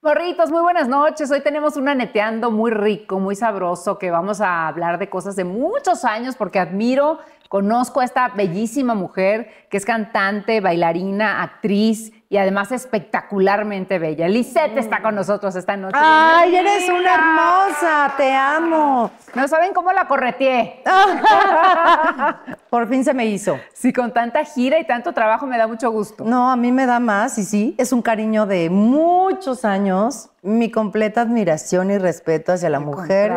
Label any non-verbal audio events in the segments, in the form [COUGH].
Morritos, muy buenas noches. Hoy tenemos un aneteando muy rico, muy sabroso, que vamos a hablar de cosas de muchos años porque admiro, conozco a esta bellísima mujer que es cantante, bailarina, actriz, y además espectacularmente bella. Lisette está con mm. nosotros esta noche. ¡Ay, eres una hermosa! ¡Te amo! No saben cómo la correteé. [LAUGHS] Por fin se me hizo. Sí, con tanta gira y tanto trabajo me da mucho gusto. No, a mí me da más y sí, es un cariño de muchos años. Mi completa admiración y respeto hacia la mujer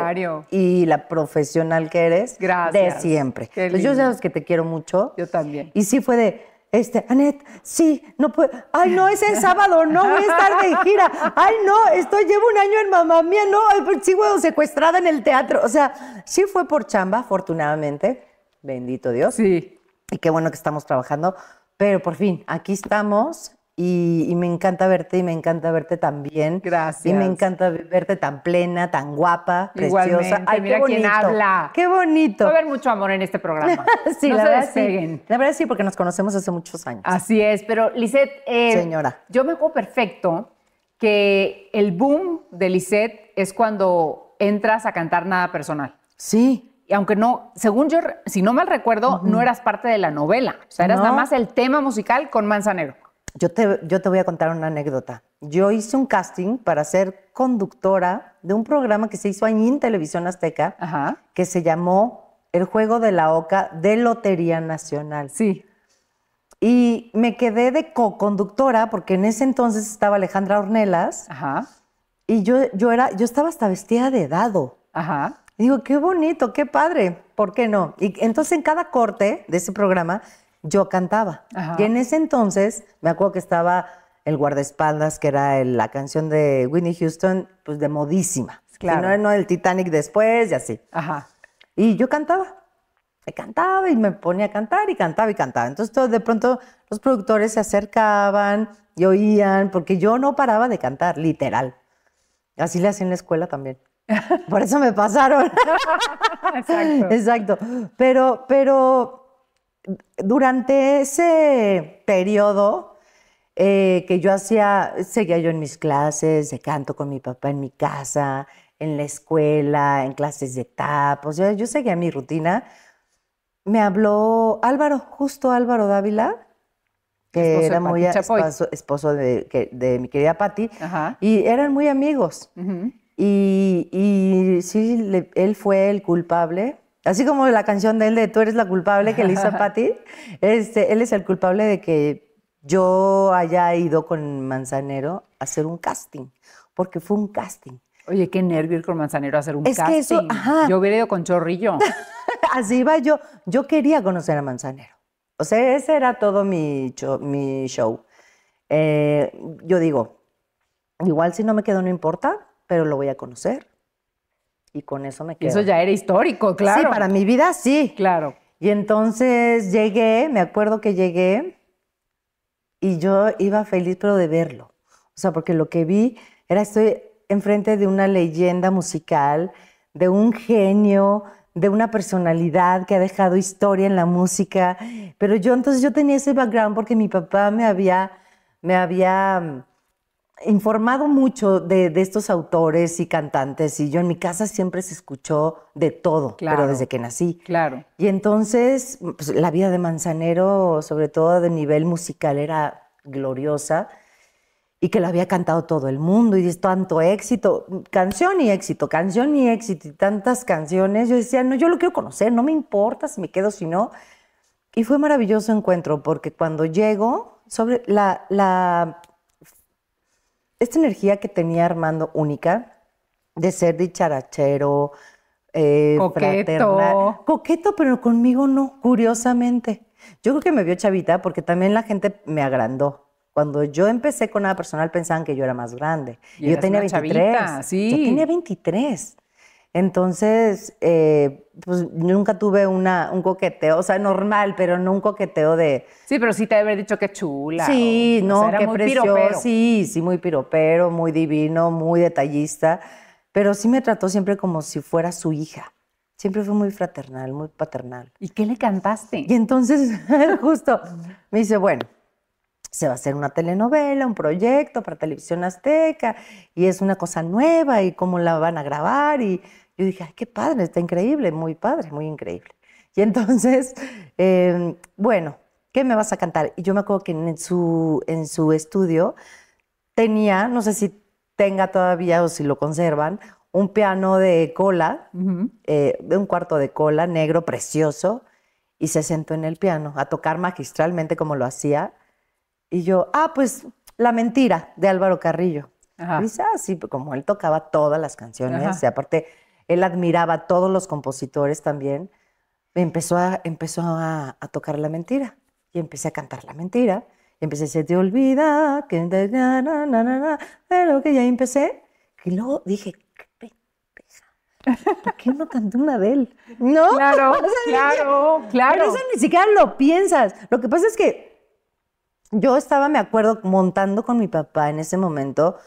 y la profesional que eres. Gracias. De siempre. Pues yo sabes que te quiero mucho. Yo también. Y sí fue de, este, Anet, sí, no puedo, ay, no, es el sábado, no voy a estar de gira, ay, no, estoy, llevo un año en mamá mía, no, pues sigo secuestrada en el teatro, o sea, sí fue por chamba, afortunadamente, bendito Dios. Sí. Y qué bueno que estamos trabajando, pero por fin, aquí estamos y, me encanta verte y me encanta verte también. Gracias. Y me encanta verte tan plena, tan guapa, preciosa. Ay, Mira qué Quién habla. Qué bonito. Va a haber mucho amor en este programa. [LAUGHS] sí, la verdad Sí. La verdad sí, porque nos conocemos hace muchos años. Así es, pero Lisette, eh, señora, yo me acuerdo perfecto que el boom de Lisette es cuando entras a cantar nada personal. Sí Y aunque no, según yo, si no mal recuerdo, no eras parte de la novela. O sea, eras nada más el tema musical con Manzanero yo te, voy a contar una anécdota. Yo hice un casting para ser conductora de un programa que se hizo allí en Televisión Azteca, Ajá. que se llamó El Juego de la Oca de Lotería Nacional. Sí. Y me quedé de co-conductora porque en ese entonces estaba Alejandra Ornelas. Ajá. Y yo, yo, era, yo estaba hasta vestida de dado. Ajá. digo, qué bonito, qué padre, ¿por qué no? Y entonces en cada corte de ese programa yo cantaba. Y en ese entonces, me acuerdo que estaba El guardaespaldas, que era la canción de Whitney Houston, pues de modísima. Claro. no, no, el Titanic después y así. Ajá. Y yo cantaba. me cantaba y me ponía a cantar y cantaba y cantaba. Entonces, todo, de pronto, los productores se acercaban y oían, porque yo no paraba de cantar, literal. Así le hacía en la escuela también. [LAUGHS] Por eso me pasaron. Exacto. [LAUGHS] Exacto. Pero, pero durante ese periodo eh, que yo hacía, seguía yo en mis clases de canto con mi papá en mi casa, en la escuela, en clases de tapos, yo seguía mi rutina. Me habló Álvaro, justo Álvaro Dávila, que era muy esposo, de, mi querida Patti, y eran muy amigos. y, sí, él fue el culpable así como la canción de él de Tú eres la culpable que le hizo a [LAUGHS] Patty, este, él es el culpable de que yo haya ido con Manzanero a hacer un casting, porque fue un casting. Oye, qué nervio ir con Manzanero a hacer un casting. es Que eso, ajá. Yo hubiera ido con Chorrillo. [LAUGHS] así iba yo. Yo quería conocer a Manzanero. O sea, ese era todo mi, show. Eh, yo digo, igual si no me quedo no importa, pero lo voy a conocer y con eso me quedo. Eso ya era histórico, claro. Sí, para mi vida sí. Claro. Y entonces llegué, me acuerdo que llegué y yo iba feliz, pero de verlo. O sea, porque lo que vi era estoy enfrente de una leyenda musical, de un genio, de una personalidad que ha dejado historia en la música. Pero yo entonces yo tenía ese background porque mi papá me había, me había informado mucho de, estos autores y cantantes y yo en mi casa siempre se escuchó de todo, claro, pero desde que nací. Claro. Y entonces pues, la vida de Manzanero, sobre todo de nivel musical, era gloriosa y que lo había cantado todo el mundo y es tanto éxito, canción y éxito, canción y éxito y tantas canciones. Yo decía, no, yo lo quiero conocer, no me importa si me quedo, si no. Y fue maravilloso encuentro porque cuando llego, sobre la, la esta energía que tenía Armando única, de ser dicharachero, eh, coqueto. coqueto, pero conmigo no, curiosamente. Yo creo que me vio chavita porque también la gente me agrandó. Cuando yo empecé con nada personal pensaban que yo era más grande. Y yo tenía 23. sí. Yo tenía 23. Entonces, eh, pues nunca tuve una, un coqueteo, o sea, normal, pero no un coqueteo de... Sí, pero sí te haber dicho que chula. Sí, no, que Sí, sí, muy piropero, muy divino, muy detallista, pero sí me trató siempre como si fuera su hija. Siempre fue muy fraternal, muy paternal. ¿Y qué le cantaste? Y entonces, [LAUGHS] justo, me dice, bueno, se va a hacer una telenovela, un proyecto para Televisión Azteca, y es una cosa nueva, y cómo la van a grabar, y yo dije, ay, qué padre, está increíble, muy padre, muy increíble. Y entonces, [LAUGHS] em, bueno, ¿qué me vas a cantar? Y yo me acuerdo que en su, en su estudio tenía, no sé si tenga todavía o si lo conservan, un piano de cola, de eh, un cuarto de cola negro precioso, y se sentó en el piano a tocar magistralmente como lo hacía. Y yo, ah, pues La Mentira de Álvaro Carrillo. Ajá. Y dice, ah, sí, pues, como él tocaba todas las canciones, y aparte él admiraba a todos los compositores también. Empezó a, empezó a, tocar la mentira y empecé a cantar la mentira. Y empecé, se te olvida, que na, na, na, pero que ya empecé. Y luego dije, ¿Por qué no canté una de él? No, claro, [LAUGHS] claro, claro. Pero eso ni siquiera lo piensas. Lo que pasa es que yo estaba, me acuerdo, montando con mi papá en ese momento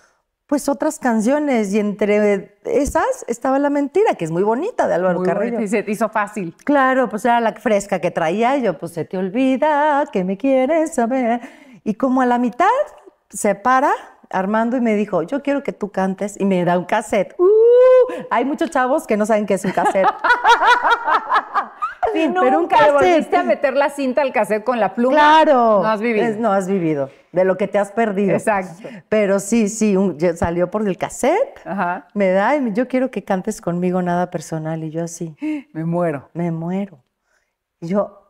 pues otras canciones y entre esas estaba La Mentira, que es muy bonita de Álvaro muy Carrillo. Bonita. Y se hizo fácil. Claro, pues era la fresca que traía yo, pues se te olvida que me quieres saber. Y como a la mitad se para Armando y me dijo, yo quiero que tú cantes y me da un cassette. ¡Uh! Hay muchos chavos que no saben qué es un cassette. [LAUGHS] pero nunca un volviste a meter la cinta al cassette con la pluma. Claro. No has vivido. no has vivido. De lo que te has perdido. Exacto. Pero sí, sí, salió por el cassette. Ajá. Me da, yo quiero que cantes conmigo nada personal. Y yo así. [GASPS] Me muero. Me muero. Y yo,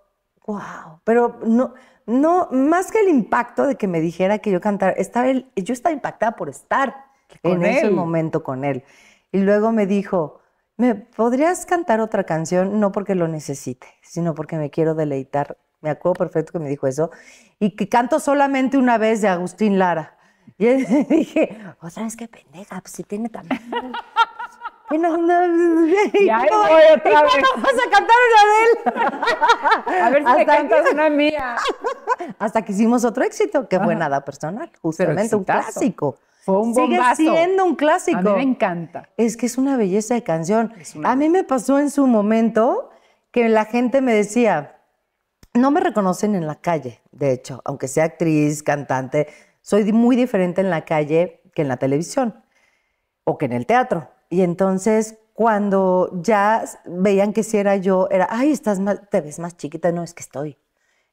wow. Pero no, no, más que el impacto de que me dijera que yo cantara, estaba yo estaba impactada por estar en ese momento con él. Y luego me dijo, ¿Me podrías cantar otra canción? No porque lo necesite, sino porque me quiero deleitar. Me acuerdo perfecto que me dijo eso. Y que canto solamente una vez de Agustín Lara. [LAUGHS] Y dije, otra oh, vez qué pendeja, pues si tiene también. Y [LAUGHS] no, ya voy otra vez. vas a cantar una de él? [LAUGHS] A ver si Hasta cantas que, una mía. Hasta que hicimos otro éxito, que fue nada personal, justamente un clásico. Fue un Sigue siendo un clásico. A mí me encanta. Es que es una belleza de canción. a mí me pasó en su momento que la gente me decía, no me reconocen en la calle, de hecho, aunque sea actriz, cantante, soy muy diferente en la calle que en la televisión o que en el teatro. Y entonces cuando ya veían que si era yo, era, ay, estás mal, te ves más chiquita, no, es que estoy.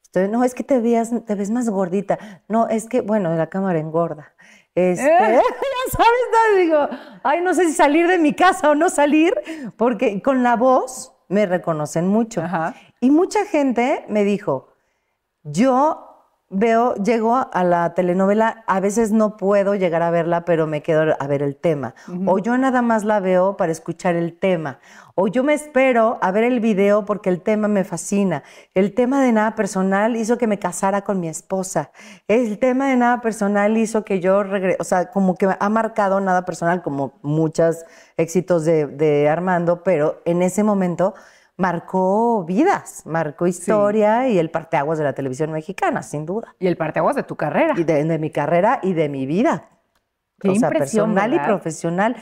estoy no, es que te, veas, te ves más gordita, no, es que, bueno, la cámara engorda. Este, ¿Eh? [LAUGHS] ya sabes, no, digo, ay, no sé si salir de mi casa o no salir, porque con la voz me reconocen mucho. Y mucha gente me dijo, yo veo, llego a la telenovela, a veces no puedo llegar a verla, pero me quedo a ver el tema. O yo nada más la veo para escuchar el tema. O yo me espero a ver el video porque el tema me fascina. El tema de nada personal hizo que me casara con mi esposa. El tema de nada personal hizo que yo regrese. o sea, como que ha marcado nada personal como muchos éxitos de, de Armando, pero en ese momento marcó vidas, marcó historia y el parteaguas de la televisión mexicana, sin duda. Y el parteaguas de tu carrera. Y de, mi carrera y de mi vida. Qué o sea, personal y profesional.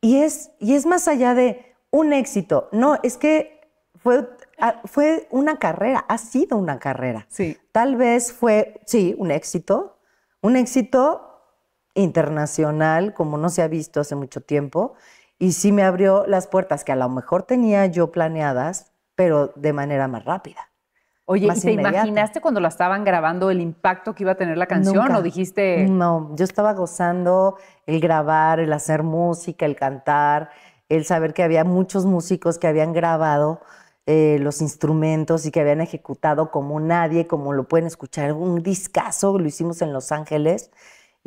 Y es, y es más allá de un éxito. No, es que fue, fue una carrera, ha sido una carrera. Sí. Tal vez fue, sí, un éxito, un éxito internacional como no se ha visto hace mucho tiempo y sí me abrió las puertas que a lo mejor tenía yo planeadas, pero de manera más rápida. Oye, te imaginaste cuando la estaban grabando el impacto que iba a tener la canción o dijiste...? No, yo estaba gozando el grabar, el hacer música, el cantar, el saber que había muchos músicos que habían grabado eh, los instrumentos y que habían ejecutado como nadie, como lo pueden escuchar, un discazo, lo hicimos en Los Ángeles,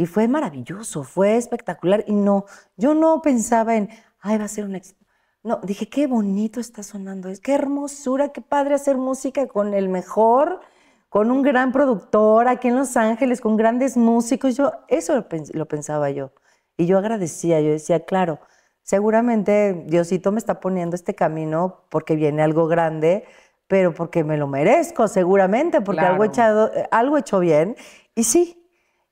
y fue maravilloso, fue espectacular. Y no, yo no pensaba en, ay, va a ser un éxito. No, dije, qué bonito está sonando, es qué hermosura, qué padre hacer música con el mejor, con un gran productor aquí en Los Ángeles, con grandes músicos. Yo, eso lo, pensaba yo. Y yo agradecía, yo decía, claro, seguramente Diosito me está poniendo este camino porque viene algo grande, pero porque me lo merezco, seguramente, porque algo, echado, eh, algo hecho bien. Y sí,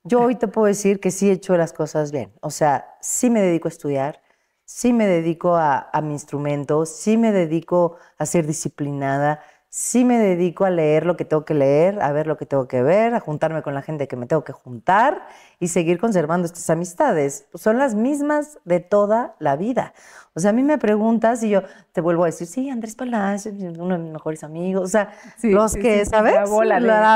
yo hoy te puedo decir que sí he hecho las cosas bien. O sea, sí me dedico a estudiar, sí me dedico a, mi instrumento, sí me dedico a ser disciplinada, sí me dedico a leer lo que tengo que leer, a ver lo que tengo que ver, a juntarme con la gente que me tengo que juntar y seguir conservando estas amistades. Son las mismas de toda la vida. O sea, a mí me preguntas y yo te vuelvo a decir, sí, Andrés Palacio, uno de mis mejores amigos. O sea, los que, ¿sabes? La,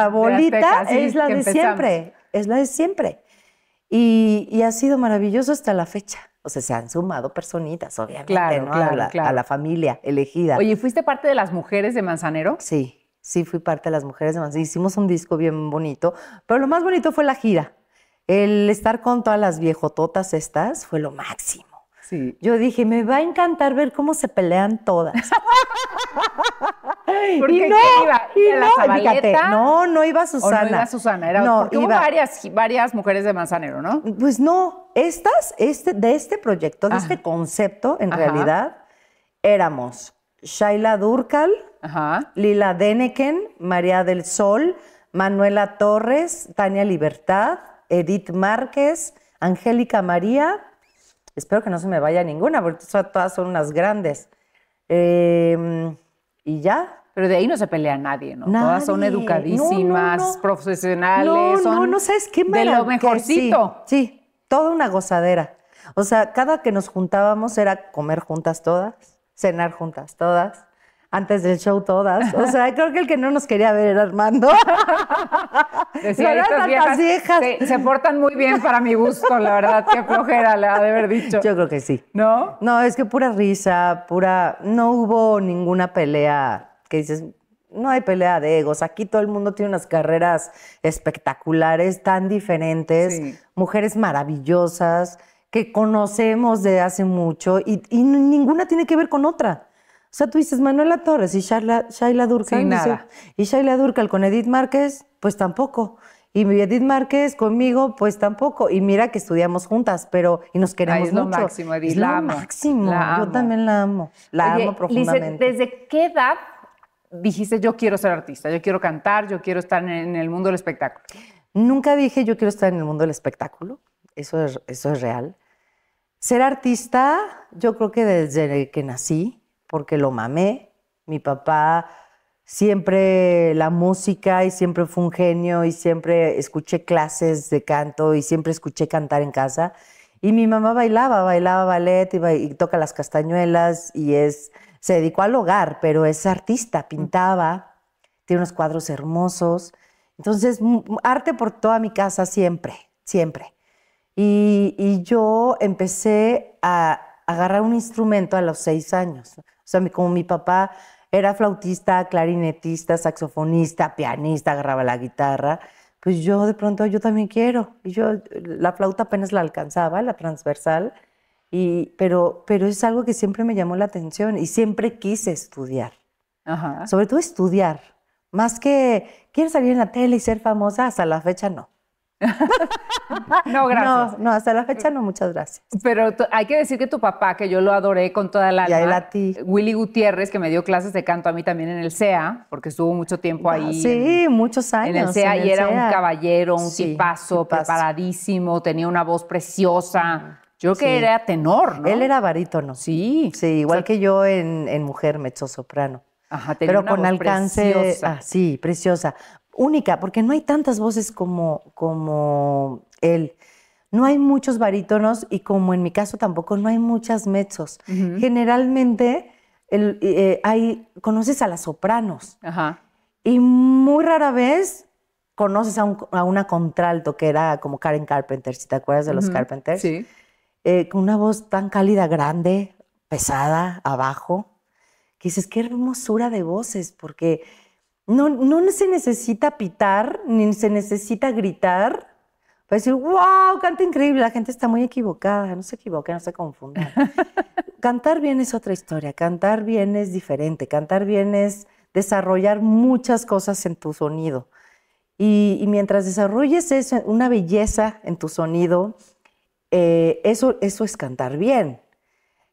bolita es la de siempre es la de siempre. Y, ha sido maravilloso hasta la fecha. O sea, se han sumado personitas, obviamente, claro, a, la, la, familia elegida. Oye, ¿fuiste parte de las mujeres de Manzanero? Sí, sí, fui parte de las mujeres de Manzanero. Hicimos un disco bien bonito, pero lo más bonito fue la gira. El estar con todas las viejototas estas fue lo máximo. Sí. Yo dije, me va a encantar ver cómo se pelean todas. [LAUGHS] Porque no, iba, y la no, no, no iba Susana. no iba Susana, porque varias, varias mujeres de Manzanero, ¿no? Pues no, estas, este, de este proyecto, de este ah. concepto, en realidad, éramos Shaila Durcal, Lila Deneken, María del Sol, Manuela Torres, Tania Libertad, Edith Márquez, Angélica María. Espero que no se me vaya ninguna, porque todas son unas grandes. Em, y ya, pero de ahí no se pelea nadie, ¿no? Todas son educadísimas, no, no. profesionales. no, no sabes qué De lo mejorcito. Sí, toda una gozadera. O sea, cada que nos juntábamos era comer juntas todas, cenar juntas todas, antes del show todas. O sea, creo que el que no nos quería ver era Armando. [LAUGHS] Se, portan muy bien para mi gusto, la verdad, qué flojera la de haber dicho. Yo creo que sí. ¿No? No, es que pura risa, pura... No hubo ninguna pelea que dices, no hay pelea de egos. Aquí todo el mundo tiene unas carreras espectaculares, tan diferentes, mujeres maravillosas que conocemos de hace mucho y, y, ninguna tiene que ver con otra. O sea, tú dices Manuela Torres y Shaila, Shaila Y Shaila Durkal con Edith Márquez, pues tampoco. Y Edith Márquez conmigo, pues tampoco. Y mira que estudiamos juntas, pero y nos queremos es mucho. Lo Edith, la amo, Yo también la amo. La amo profundamente. dice, ¿Desde qué edad dijiste, yo quiero ser artista, yo quiero cantar, yo quiero estar en el mundo del espectáculo? Nunca dije, yo quiero estar en el mundo del espectáculo. Eso es, eso es real. Ser artista, yo creo que desde que nací, porque lo mamé. Mi papá siempre la música y siempre fue un genio y siempre escuché clases de canto y siempre escuché cantar en casa. Y mi mamá bailaba, bailaba ballet y toca las castañuelas y es se dedicó al hogar, pero es artista, pintaba, tiene unos cuadros hermosos. Entonces, arte por toda mi casa siempre, siempre. Y, yo empecé a agarrar un instrumento a los seis años. O sea, como mi papá era flautista, clarinetista, saxofonista, pianista, agarraba la guitarra, pues yo de pronto yo también quiero. Y yo la flauta apenas la alcanzaba, la transversal, pero, pero es algo que siempre me llamó la atención y siempre quise estudiar. Sobre todo estudiar. Más que quiero salir en la tele y ser famosa, hasta la fecha no. [LAUGHS] no, gracias. No, hasta la fecha no, muchas gracias. Pero hay que decir que tu papá, que yo lo adoré con toda la alma, y a ti. Willy Gutiérrez, que me dio clases de canto a mí también en el CEA, porque estuvo mucho tiempo ah, ahí. Sí, muchos años. En el CEA y era un e caballero, un tipazo, preparadísimo, tenía una voz preciosa. Yo que era tenor, ¿no? Él era barítono. Sí. Sí, igual que yo en, mujer, mujer soprano Ajá, tenía Pero con alcance. Preciosa. Ah, sí, preciosa. Única, porque no hay tantas voces como, como él. No hay muchos barítonos y como en mi caso tampoco no hay muchas mezzos. Generalmente el, eh, eh, hay, conoces a las sopranos. Ajá. Y muy rara vez conoces a, una contralto que era como Karen Carpenter, si te acuerdas de los Carpenters. Sí eh, con una voz tan cálida, grande, pesada, abajo, que dices, qué hermosura de voces, porque no, no se necesita pitar, ni se necesita gritar para decir, wow, canta increíble, la gente está muy equivocada, no se equivoque, no se confunda. [LAUGHS] cantar bien es otra historia, cantar bien es diferente, cantar bien es desarrollar muchas cosas en tu sonido. Y, y mientras desarrolles eso, una belleza en tu sonido, eh, eso, eso es cantar bien,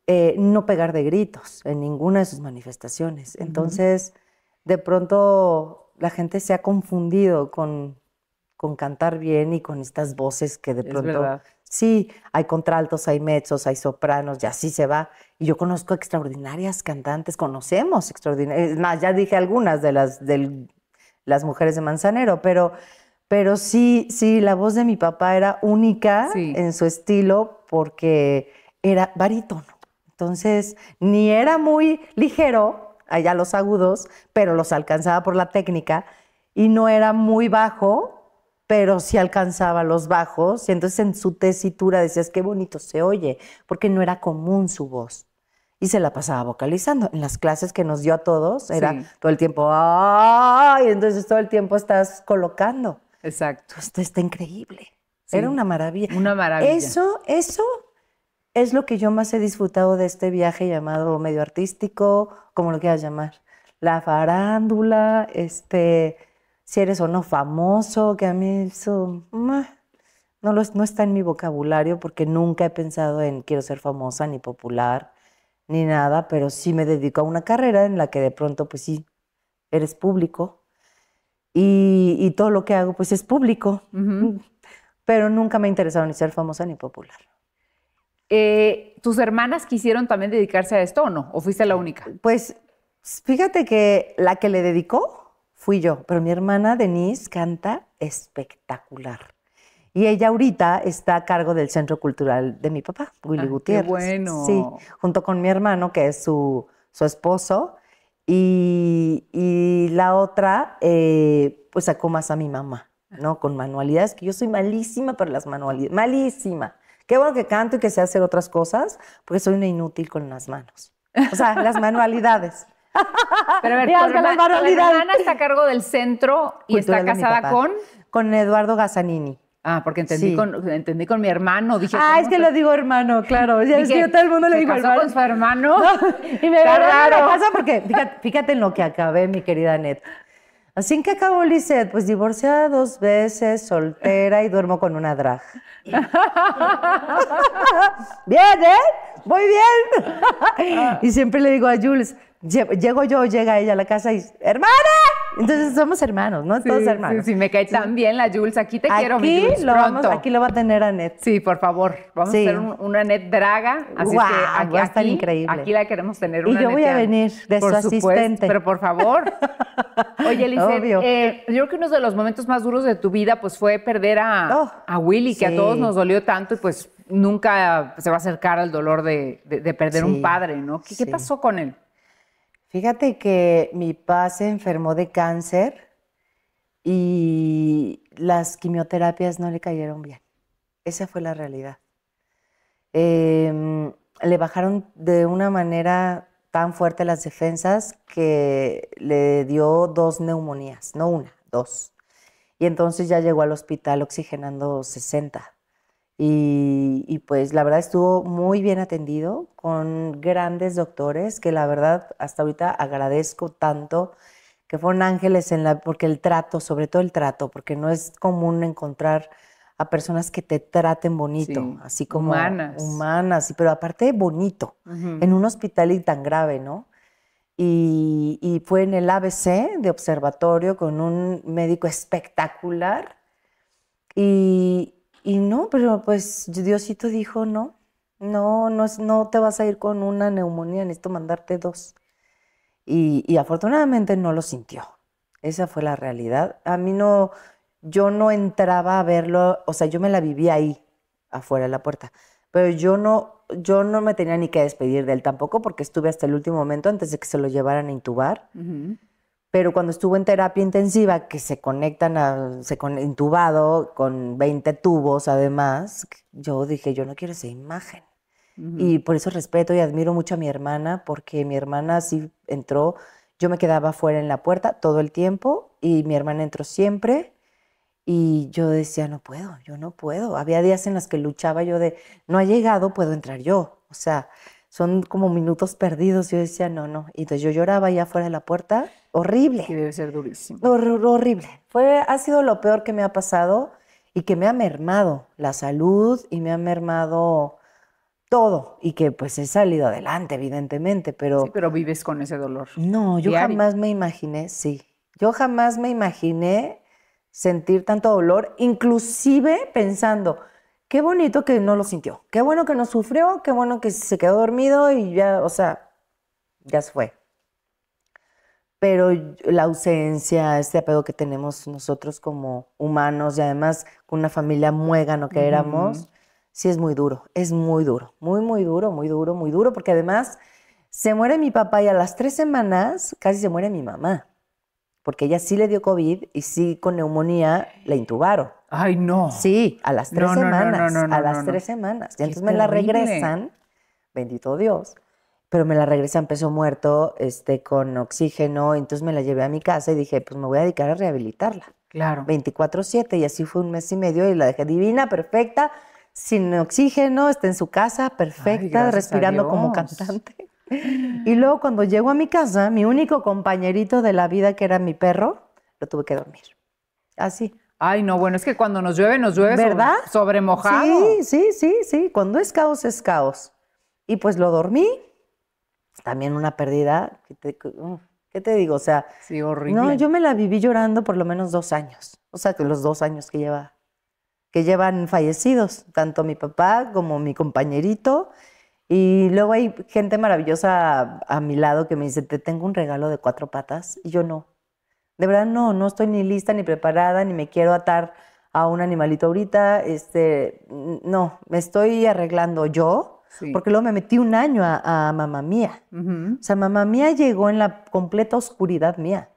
eh, no pegar de gritos en ninguna de sus manifestaciones. Entonces, de pronto la gente se ha confundido con, con cantar bien y con estas voces que de pronto... Sí, hay contraltos, hay mezzos, hay sopranos, y así se va. Y yo conozco extraordinarias cantantes, conocemos extraordinarias, más, ya dije algunas de las, de las mujeres de Manzanero, pero pero sí, sí, la voz de mi papá era única en su estilo porque era barítono. Entonces, ni era muy ligero, allá los agudos, pero los alcanzaba por la técnica, y no era muy bajo, pero sí alcanzaba los bajos. Y entonces en su tesitura decías, qué bonito se oye, porque no era común su voz. Y se la pasaba vocalizando. En las clases que nos dio a todos, era todo el tiempo, ¡ay! Y entonces todo el tiempo estás colocando. Exacto. Esto está increíble. Era una maravilla. Una maravilla. Eso, eso es lo que yo más he disfrutado de este viaje llamado medio artístico, como lo quieras llamar. La farándula, este, si eres o no famoso, que a mí eso no, lo, no está en mi vocabulario porque nunca he pensado en quiero ser famosa ni popular ni nada, pero sí me dedico a una carrera en la que de pronto, pues sí, eres público y, todo lo que hago pues es público, pero nunca me ha interesado ni ser famosa ni popular. Eh, ¿Tus hermanas quisieron también dedicarse a esto o no? ¿O fuiste la única? Pues fíjate que la que le dedicó fui yo, pero mi hermana Denise canta espectacular. Y ella ahorita está a cargo del Centro Cultural de mi papá, Willy ah, Gutiérrez. Qué bueno. Sí, junto con mi hermano, que es su, su esposo, y, la otra, eh, pues sacó más a mi mamá, ¿no? Con manualidades, que yo soy malísima para las manualidades, malísima. Qué bueno que canto y que sé hacer otras cosas, porque soy una inútil con las manos. O sea, las manualidades. [LAUGHS] Pero a ver, la está a cargo del centro y está casada con... Con Eduardo Gazzanini. Ah, porque entendí, con, mi hermano. Dije, ah, es que lo digo hermano, claro. es que yo todo el mundo le digo hermano. con su hermano? [LAUGHS] y me porque, fíjate, en lo que acabé, mi querida Net. Así que acabó Lisette, pues divorciada dos veces, soltera y duermo con una drag. [LAUGHS] [LAUGHS] bien, ¿eh? Muy bien. Ah. y siempre le digo a Jules, llego yo, llega ella a la casa y, hermana, entonces somos hermanos, ¿no? Todos hermanos. Sí, me cae tan bien la Jules. Aquí te quiero, mi lo Vamos, aquí lo va a tener Anet. Sí, por favor. Vamos a hacer una Anet Draga. Así que aquí, va increíble. Aquí la queremos tener. Y yo voy a venir de su asistente. Pero por favor. [LAUGHS] Oye, Elise, eh, yo creo que uno de los momentos más duros de tu vida pues fue perder a, oh, a Willy, que a todos nos dolió tanto y pues nunca se va a acercar al dolor de, perder un padre, ¿no? ¿Qué pasó con él? Fíjate que mi papá se enfermó de cáncer y las quimioterapias no le cayeron bien. Esa fue la realidad. Em, le bajaron de una manera tan fuerte las defensas que le dio dos neumonías, no una, dos. Y entonces ya llegó al hospital oxigenando 60. Y, pues la verdad estuvo muy bien atendido con grandes doctores que la verdad hasta ahorita agradezco tanto que fueron ángeles en la porque el trato, sobre todo el trato, porque no es común encontrar a personas que te traten bonito, así como humanas, humanas, pero aparte bonito, en un hospital y tan grave, ¿no? Y, y fue en el ABC de observatorio con un médico espectacular y, y no, pero pues Diosito dijo, no, no, no, no te vas a ir con una neumonía, necesito mandarte dos. Y, afortunadamente no lo sintió. Esa fue la realidad. A mí no, yo no entraba a verlo, o sea, yo me la vivía ahí, afuera de la puerta. Pero yo no, yo no me tenía ni que despedir de él tampoco porque estuve hasta el último momento antes de que se lo llevaran a intubar pero cuando estuvo en terapia intensiva, que se conectan a, se con, intubado con 20 tubos además, yo dije, yo no quiero esa imagen. Y por eso respeto y admiro mucho a mi hermana, porque mi hermana sí entró, yo me quedaba fuera en la puerta todo el tiempo y mi hermana entró siempre. Y yo decía, no puedo, yo no puedo. Había días en los que luchaba yo de, no ha llegado, puedo entrar yo. O sea, son como minutos perdidos. Yo decía, no, no. Y entonces yo lloraba allá afuera de la puerta. Horrible. Y debe ser durísimo. horrible. Fue, ha sido lo peor que me ha pasado y que me ha mermado la salud y me ha mermado todo y que pues he salido adelante evidentemente, pero sí, pero vives con ese dolor. No, yo jamás me imaginé, sí. Yo jamás me imaginé sentir tanto dolor, inclusive pensando, qué bonito que no lo sintió, qué bueno que no sufrió, qué bueno que se quedó dormido y ya, o sea, ya se fue. Pero la ausencia, este apego que tenemos nosotros como humanos y además con una familia muégano que éramos, sí es muy duro, es muy duro, muy, muy duro, muy duro, muy duro, porque además se muere mi papá y a las tres semanas casi se muere mi mamá, porque ella sí le dio COVID y sí con neumonía la intubaron. Ay, no. Sí, a las tres semanas. a las tres semanas. Y entonces me la regresan, bendito Dios, pero me la regresan peso muerto, este, con oxígeno. Entonces me la llevé a mi casa y dije, pues me voy a dedicar a rehabilitarla. Claro. 24-7. Y así fue un mes y medio y la dejé divina, perfecta, sin oxígeno, está en su casa, perfecta, respirando como cantante. Y luego cuando llego a mi casa, mi único compañerito de la vida, que era mi perro, lo tuve que dormir. Así. Ay, no, bueno, es que cuando nos llueve, nos llueve ¿verdad? Sobre, mojado. Sí, sí, sí, sí. Cuando es caos, es caos. Y pues lo dormí. También una pérdida. ¿Qué te, digo? O sea. Sí, horrible. No, yo me la viví llorando por lo menos dos años. O sea, que los dos años que lleva que llevan fallecidos, tanto mi papá como mi compañerito. Y luego hay gente maravillosa a, mi lado que me dice, te tengo un regalo de cuatro patas. Y yo no de verdad no, no estoy ni lista ni preparada, ni me quiero atar a un animalito ahorita, este, no, me estoy arreglando yo, porque luego me metí un año a, mamá mía. O sea, mamá mía llegó en la completa oscuridad mía.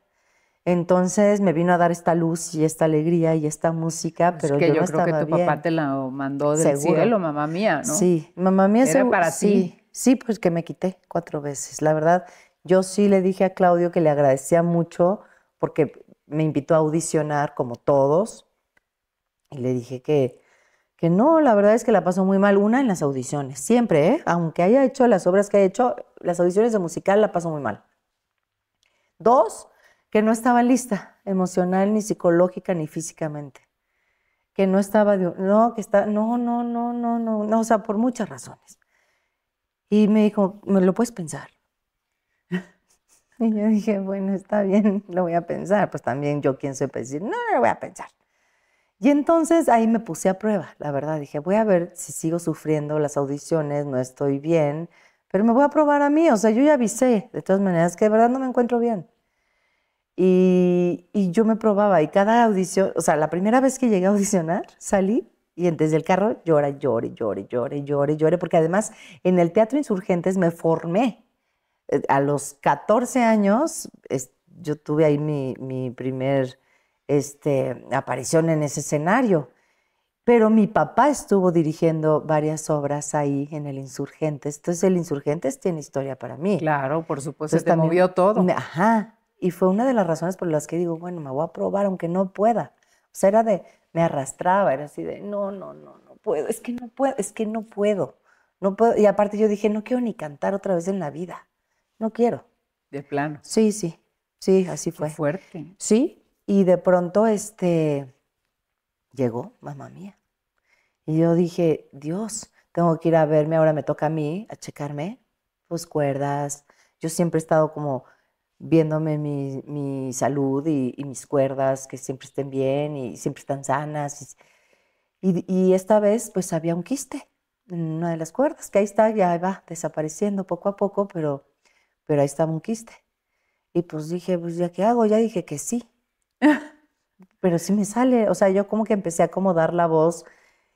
Entonces me vino a dar esta luz y esta alegría y esta música, pero es que yo, creo que tu papá te la mandó del cielo, mamá mía, ¿no? Sí, mamá mía era para sí, ti. Sí, pues que me quité cuatro veces. La verdad, yo sí le dije a Claudio que le agradecía mucho porque me invitó a audicionar como todos. Y le dije que, que no, la verdad es que la paso muy mal una en las audiciones, siempre, ¿eh? aunque haya hecho las obras que ha hecho, las audiciones de musical la paso muy mal. Dos, que no estaba lista emocional, ni psicológica, ni físicamente. Que no estaba, no, que está, no, no, no, no, no, no, o sea, por muchas razones. Y me dijo, ¿me lo puedes pensar? Y yo dije, bueno, está bien, lo voy a pensar. Pues también yo, ¿quién soy para decir? No, no lo voy a pensar. Y entonces ahí me puse a prueba, la verdad. Dije, voy a ver si sigo sufriendo las audiciones, no estoy bien, pero me voy a probar a mí. O sea, yo ya avisé, de todas maneras, que de verdad no me encuentro bien. Y, y yo me probaba y cada audición, o sea, la primera vez que llegué a audicionar, salí y desde el carro llora, llore, llore, llore, llore, llore, porque además en el Teatro Insurgentes me formé eh, a los 14 años, yo tuve ahí mi, primer este, aparición en ese escenario. Pero mi papá estuvo dirigiendo varias obras ahí en el Insurgentes. Entonces el Insurgentes tiene historia para mí. Claro, por supuesto, Entonces, te movió todo. ajá. Y fue una de las razones por las que digo, bueno, me voy a probar aunque no pueda. O sea, era de, me arrastraba, era así de, no, no, no, no puedo, es que no puedo, es que no puedo. No puedo. Y aparte yo dije, no quiero ni cantar otra vez en la vida no quiero. De plano. Sí, sí, sí, así fue. fuerte. Sí, y de pronto este llegó mamá mía. Y yo dije, Dios, tengo que ir a verme, ahora me toca a mí, a checarme, pues cuerdas. Yo siempre he estado como viéndome mi, mi salud y, y, mis cuerdas, que siempre estén bien y siempre están sanas. Y, y, esta vez pues había un quiste en una de las cuerdas, que ahí está, ya va desapareciendo poco a poco, pero pero ahí estaba un quiste. Y pues dije, pues ya qué hago, ya dije que sí. [LAUGHS] pero sí me sale, o sea, yo como que empecé a acomodar la voz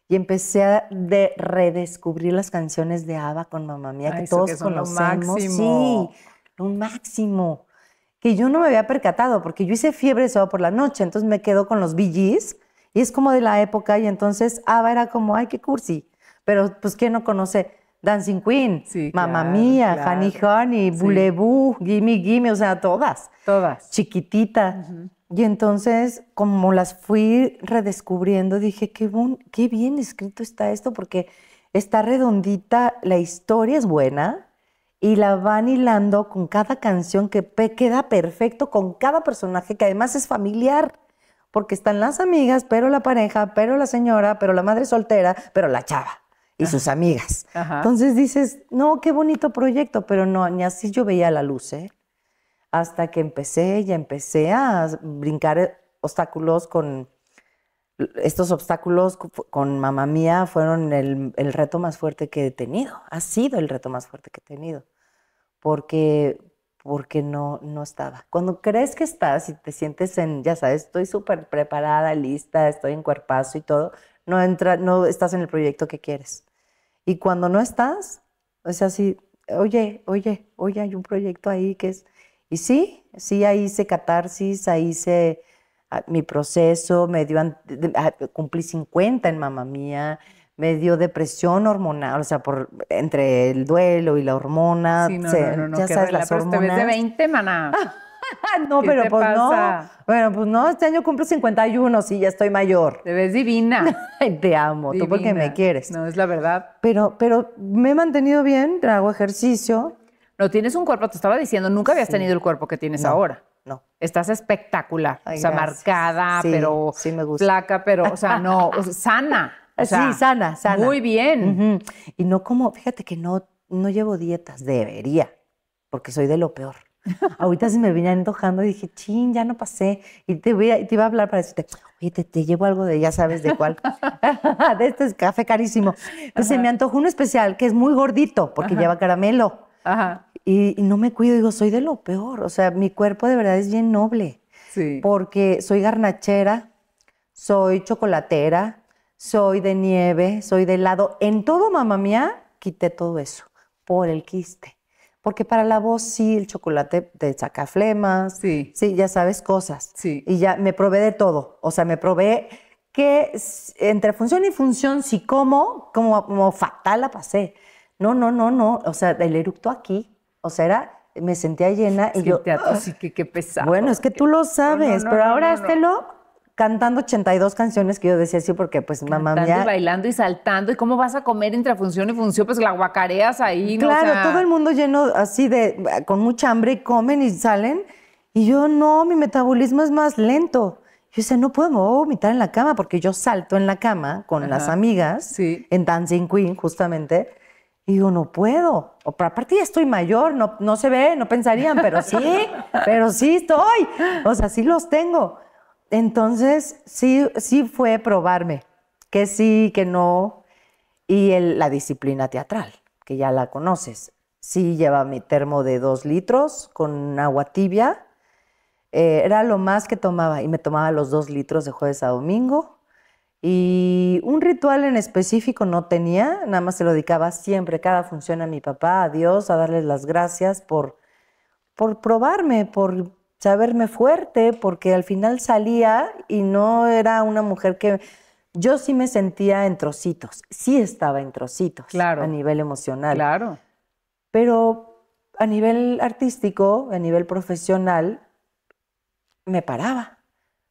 y empecé a redescubrir las canciones de Ava con Mamá Mía, que ah, todos que conocemos. sí, lo máximo. Que yo no me había percatado, porque yo hice fiebre sábado por la noche, entonces me quedo con los BGs y es como de la época, y entonces Ava era como, ¡ay, qué cursi! Pero pues, ¿quién no conoce? Dancing Queen, Mamma Mía, Honey Honey, Bulebu, Gimme Gimme, o sea, todas. Todas. Chiquitita. Y entonces, como las fui redescubriendo, dije, qué, bon, qué bien escrito está esto, porque está redondita, la historia es buena y la van hilando con cada canción que queda perfecto con cada personaje, que además es familiar, porque están las amigas, pero la pareja, pero la señora, pero la madre soltera, pero la chava y sus amigas. Entonces dices, no, qué bonito proyecto, pero no, ni así yo veía la luz, ¿eh? Hasta que empecé, ya empecé a brincar obstáculos con, estos obstáculos con mamá mía fueron el, reto más fuerte que he tenido, ha sido el reto más fuerte que he tenido, porque, porque no, no estaba. Cuando crees que estás y te sientes en, ya sabes, estoy súper preparada, lista, estoy en cuerpazo y todo, no, entra, no estás en el proyecto que quieres. Y cuando no estás, o sea, sí, oye, oye, oye, hay un proyecto ahí que es... Y sí, sí, ahí hice catarsis, ahí hice ah, mi proceso, me dio, ah, cumplí 50 en mamá mía, me dio depresión hormonal, o sea, por entre el duelo y la hormona, ya sabes, las hormonas. de 20, maná. [LAUGHS] no, pero pues no. Bueno, pues no, este año cumplo 51, sí, ya estoy mayor. Te ves divina. [LAUGHS] te amo, tú porque me quieres. No, es la verdad. Pero, pero me he mantenido bien, hago ejercicio. No tienes un cuerpo, te estaba diciendo, nunca habías tenido el cuerpo que tienes ahora. No. Estás espectacular. o sea, marcada, pero sí me gusta. placa, pero, o sea, no, sana. sí, sana, sana. Muy bien. Y no como, fíjate que no, no llevo dietas, debería, porque soy de lo peor. [LAUGHS] Ahorita se me venían antojando y dije, chin, ya no pasé. Y te, iba a hablar para decirte, oye, te, llevo algo de, ya sabes de cuál, [LAUGHS] de este café carísimo. Entonces se me antojó un especial que es muy gordito porque lleva caramelo. Ajá. Y, y, no me cuido, digo, soy de lo peor. O sea, mi cuerpo de verdad es bien noble. Sí. Porque soy garnachera, soy chocolatera, soy de nieve, soy de helado. En todo, mamá mía, quité todo eso por el quiste. Porque para la voz sí, el chocolate te saca flemas, sí, sí ya sabes cosas. Sí. Y ya me probé de todo. O sea, me probé que entre función y función, sí como, como, fatal la pasé. No, no, no, no. O sea, el eructo aquí. O sea, era me sentía llena y yo. teatro sí qué ¡ah! pesado. Bueno, es que tú lo sabes, pero ahora estelo cantando 82 canciones que yo decía así porque pues mamá mía. y bailando y saltando y cómo vas a comer entre función y función, pues la guacareas ahí. Claro, todo el mundo lleno así de, con mucha hambre y comen y salen. Y yo no, mi metabolismo es más lento. Yo decía, no puedo, vomitar en la cama porque yo salto en la cama con las amigas en Dancing Queen justamente. Y digo, no puedo. O, aparte ya estoy mayor, no, no se ve, no pensarían, pero sí, [LAUGHS] pero sí estoy. O sea, sí los tengo. Entonces, sí, sí fue probarme, que sí, que no, y la disciplina teatral, que ya la conoces. Sí lleva mi termo de dos litros con agua tibia. Eh, era lo más que tomaba y me tomaba los dos litros de jueves a domingo. Y un ritual en específico no tenía, nada más se lo dedicaba siempre, cada función a mi papá, a Dios, a darles las gracias por, por probarme, por, saberme fuerte, porque al final salía y no era una mujer que... Yo sí me sentía en trocitos, sí estaba en trocitos a nivel emocional. Claro. Pero a nivel artístico, a nivel profesional, me paraba.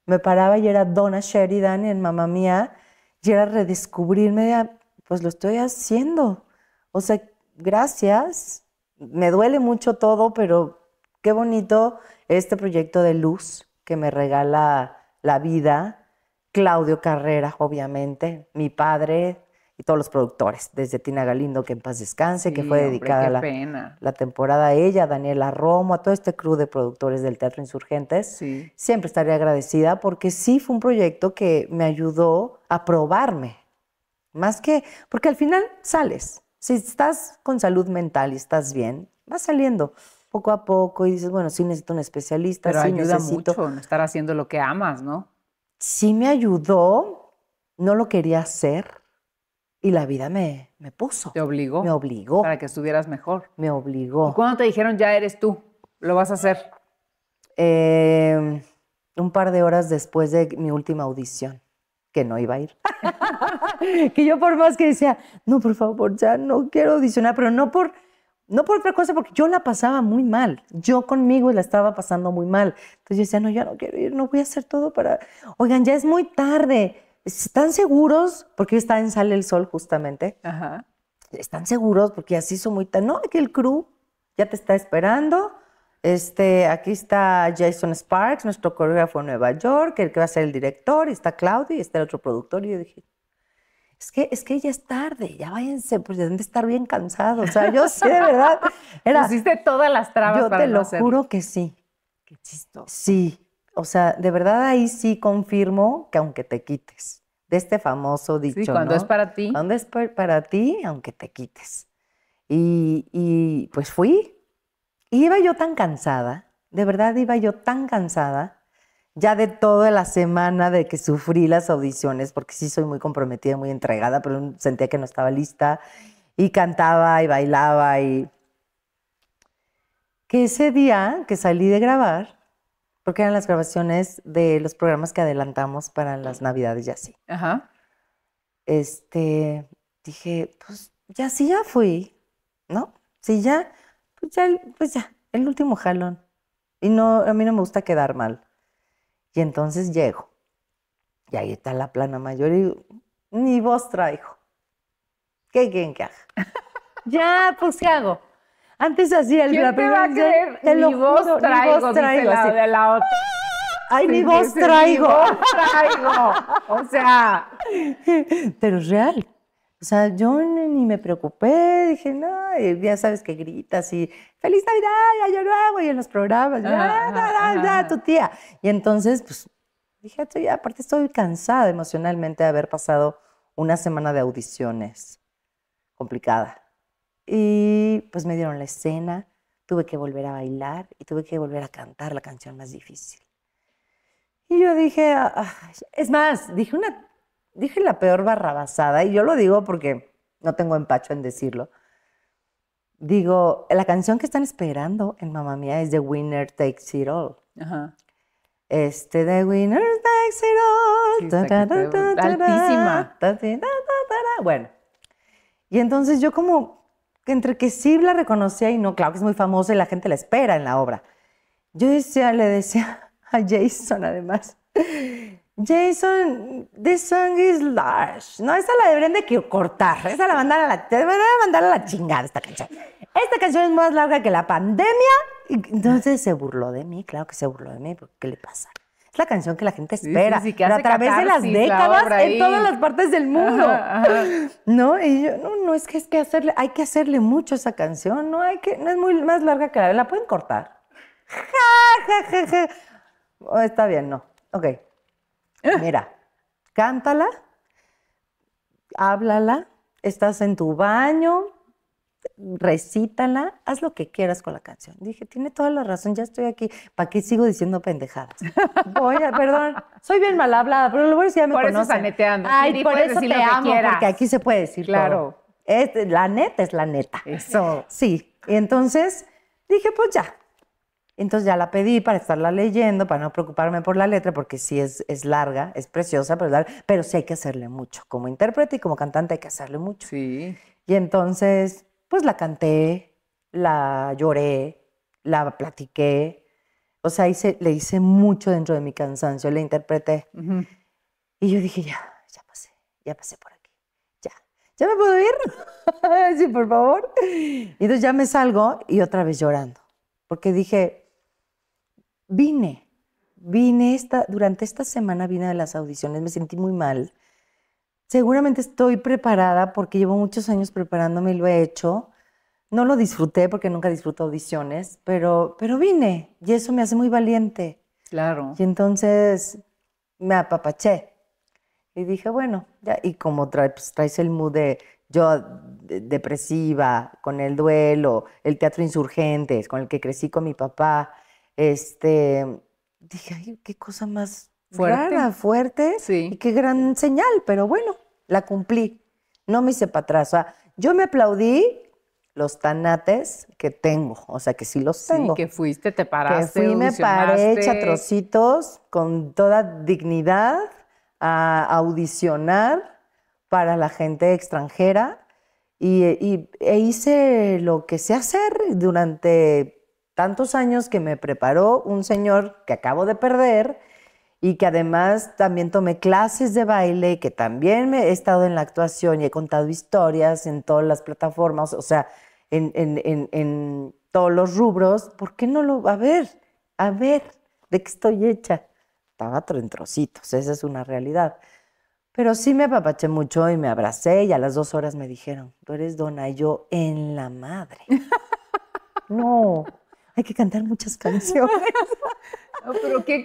Me paraba y era Donna Sheridan en Mamá Mía y era redescubrirme, pues lo estoy haciendo. O sea, gracias. Me duele mucho todo, pero qué bonito este proyecto de luz que me regala la vida, Claudio Carrera, obviamente, mi padre y todos los productores, desde Tina Galindo, que en paz descanse, que fue dedicada la, temporada a ella, Daniela Romo, a todo este crew de productores del Teatro Insurgentes. Siempre estaré agradecida porque sí fue un proyecto que me ayudó a probarme. Más que, porque al final sales. Si estás con salud mental y estás bien, vas saliendo poco a poco y dices, bueno, sí necesito un especialista. Pero ayuda mucho estar haciendo lo que amas, ¿no? Sí me ayudó, no lo quería hacer y la vida me, me puso. ¿Te obligó? Me obligó. Para que estuvieras mejor. Me obligó. ¿Y cuándo te dijeron, ya eres tú, lo vas a hacer? Em, un par de horas después de mi última audición, que no iba a ir. [LAUGHS] [LAUGHS] que yo por más que decía, no, por favor, ya no quiero audicionar, pero no por no por otra cosa, porque yo la pasaba muy mal. Yo conmigo la estaba pasando muy mal. Entonces yo decía, no, yo no quiero ir, no voy a hacer todo para... Oigan, ya es muy tarde. ¿Están seguros? Porque está en Sale el Sol justamente. Ajá. ¿Están seguros? Porque así son muy tarde. No, aquí el crew ya te está esperando. Este, aquí está Jason Sparks, nuestro coreógrafo en Nueva York, el que va a ser el director, y está Claudio y está el otro productor. Y yo dije, es que, es que ya es tarde, ya váyanse, pues deben de estar bien cansados. O sea, yo sé, de verdad. [LAUGHS] Era, todas las trabas yo te lo juro que sí. Qué chistoso. Sí, o sea, de verdad ahí sí confirmo que aunque te quites, de este famoso dicho, sí, cuando es para ti. Cuando es para ti, aunque te quites. Y, y pues fui. Y iba yo tan cansada, de verdad iba yo tan cansada, ya de toda la semana de que sufrí las audiciones, porque sí soy muy comprometida, muy entregada, pero sentía que no estaba lista y cantaba y bailaba y que ese día que salí de grabar, porque eran las grabaciones de los programas que adelantamos para las navidades y así. Ajá. Este, dije, pues ya sí ya fui, ¿no? Sí ya, pues ya, pues ya, el último jalón. Y no, a mí no me gusta quedar mal. Y entonces llego. Y ahí está la plana mayor y ni vos traigo. ¿Qué quieren que haga? [LAUGHS] ya, pues, ¿qué hago? Antes hacía el ¿Quién la te va a ni traigo, Dice la, de la otra. Ay, ni [LAUGHS] vos traigo. Ni traigo. O sea. [LAUGHS] Pero es real. O sea, yo ni me preocupé, dije, no, ya sabes que gritas y feliz Navidad, ya yo lo hago, y en los programas, ah, ah, ah, ya, ya, ya, tu tía. Y entonces, pues, dije, aparte estoy cansada emocionalmente de haber pasado una semana de audiciones complicada. Y pues me dieron la escena, tuve que volver a bailar y tuve que volver a cantar la canción más difícil. Y yo dije, es más, dije una dije la peor barrabasada, y yo lo digo porque no tengo empacho en decirlo. Digo, la canción que están esperando en Mamá Mía es The Winner Takes It All. Este, The Winner Takes It All. Bueno, y entonces yo como, entre que sí la reconocía y no, claro que es muy famosa y la gente la espera en la obra. Yo decía, le decía [LAUGHS] a Jason además, Jason, this song is large. No, esa la deberían de cortar. Esa la mandar a la, mandar a la chingada esta canción. Esta canción es más larga que la pandemia. Entonces se burló de mí, claro que se burló de mí, ¿qué le pasa? Es la canción que la gente espera. Sí, a través de las décadas, en todas las partes del mundo. No, y yo, no, no, es que es que hacerle, hay que hacerle mucho a esa canción. No, hay que, no es muy más larga que la. ¿La pueden cortar? Ja, ja, ja, oh, está bien, no. Ok. Mira, cántala, háblala, estás en tu baño, recítala, haz lo que quieras con la canción. Dije, tiene toda la razón, ya estoy aquí, ¿para qué sigo diciendo pendejadas? Voy perdón, soy bien mal hablada, pero lo bueno a que ya me por conocen. Ay, por eso te amo, porque aquí se puede decir Claro. Todo. Claro. Este, la neta es la neta. Eso. Sí, y entonces dije, pues ya, entonces ya la pedí para estarla leyendo, para no preocuparme por la letra, porque sí es, es larga, es preciosa, pero, pero sí hay que hacerle mucho. Como intérprete y como cantante hay que hacerle mucho. Sí. Y entonces, pues la canté, la lloré, la platiqué. O sea, le hice mucho dentro de mi cansancio, la interpreté. Y yo dije, ya, ya pasé, ya pasé por aquí, ya, ya me puedo ir. [LAUGHS] sí, por favor. Y entonces ya me salgo y otra vez llorando, porque dije, vine, vine esta, durante esta semana vine a las audiciones, me sentí muy mal. Seguramente estoy preparada porque llevo muchos años preparándome y lo he hecho. No lo disfruté porque nunca disfruto audiciones, pero, pero vine y eso me hace muy valiente. Claro. Y entonces me apapaché y dije, bueno, ya, y como pues, traes, el mood de yo depresiva, con el duelo, el teatro insurgentes, con el que crecí con mi papá, este, dije, ay, qué cosa más fuerte, rara, fuerte sí. y qué gran señal, pero bueno, la cumplí, no me hice para atrás. O sea, yo me aplaudí los tanates que tengo, o sea, que sí los tengo. Sí, que fuiste, te paraste, Que me paré, chatrocitos trocitos, con toda dignidad, a audicionar para la gente extranjera y, y e hice lo que sé hacer durante tantos años que me preparó un señor que acabo de perder y que además también tomé clases de baile, que también he estado en la actuación y he contado historias en todas las plataformas, o sea, en, todos los rubros, ¿por qué no lo va a ver? A ver, ¿de qué estoy hecha? Estaba en trocitos, esa es una realidad. Pero sí me apapaché mucho y me abracé y a las dos horas me dijeron, tú eres dona, y yo en la madre. [LAUGHS] no, hay que cantar muchas canciones. [LAUGHS] pero ¿qué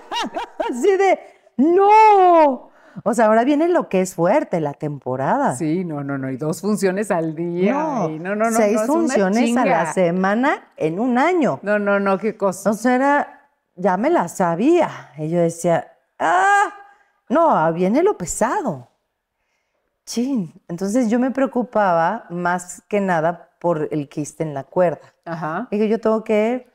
[LAUGHS] Así de, no. O sea, ahora viene lo que es fuerte, la temporada. Sí, no, no, no. Y dos funciones al día. No, no, no, Seis funciones a la semana en un año. No, no, no, qué cosa. O sea, ya me la sabía. Y yo decía, ah, no, ah, viene lo pesado. Chin. Entonces yo me preocupaba más que nada por el quiste en la cuerda. Y que yo tengo que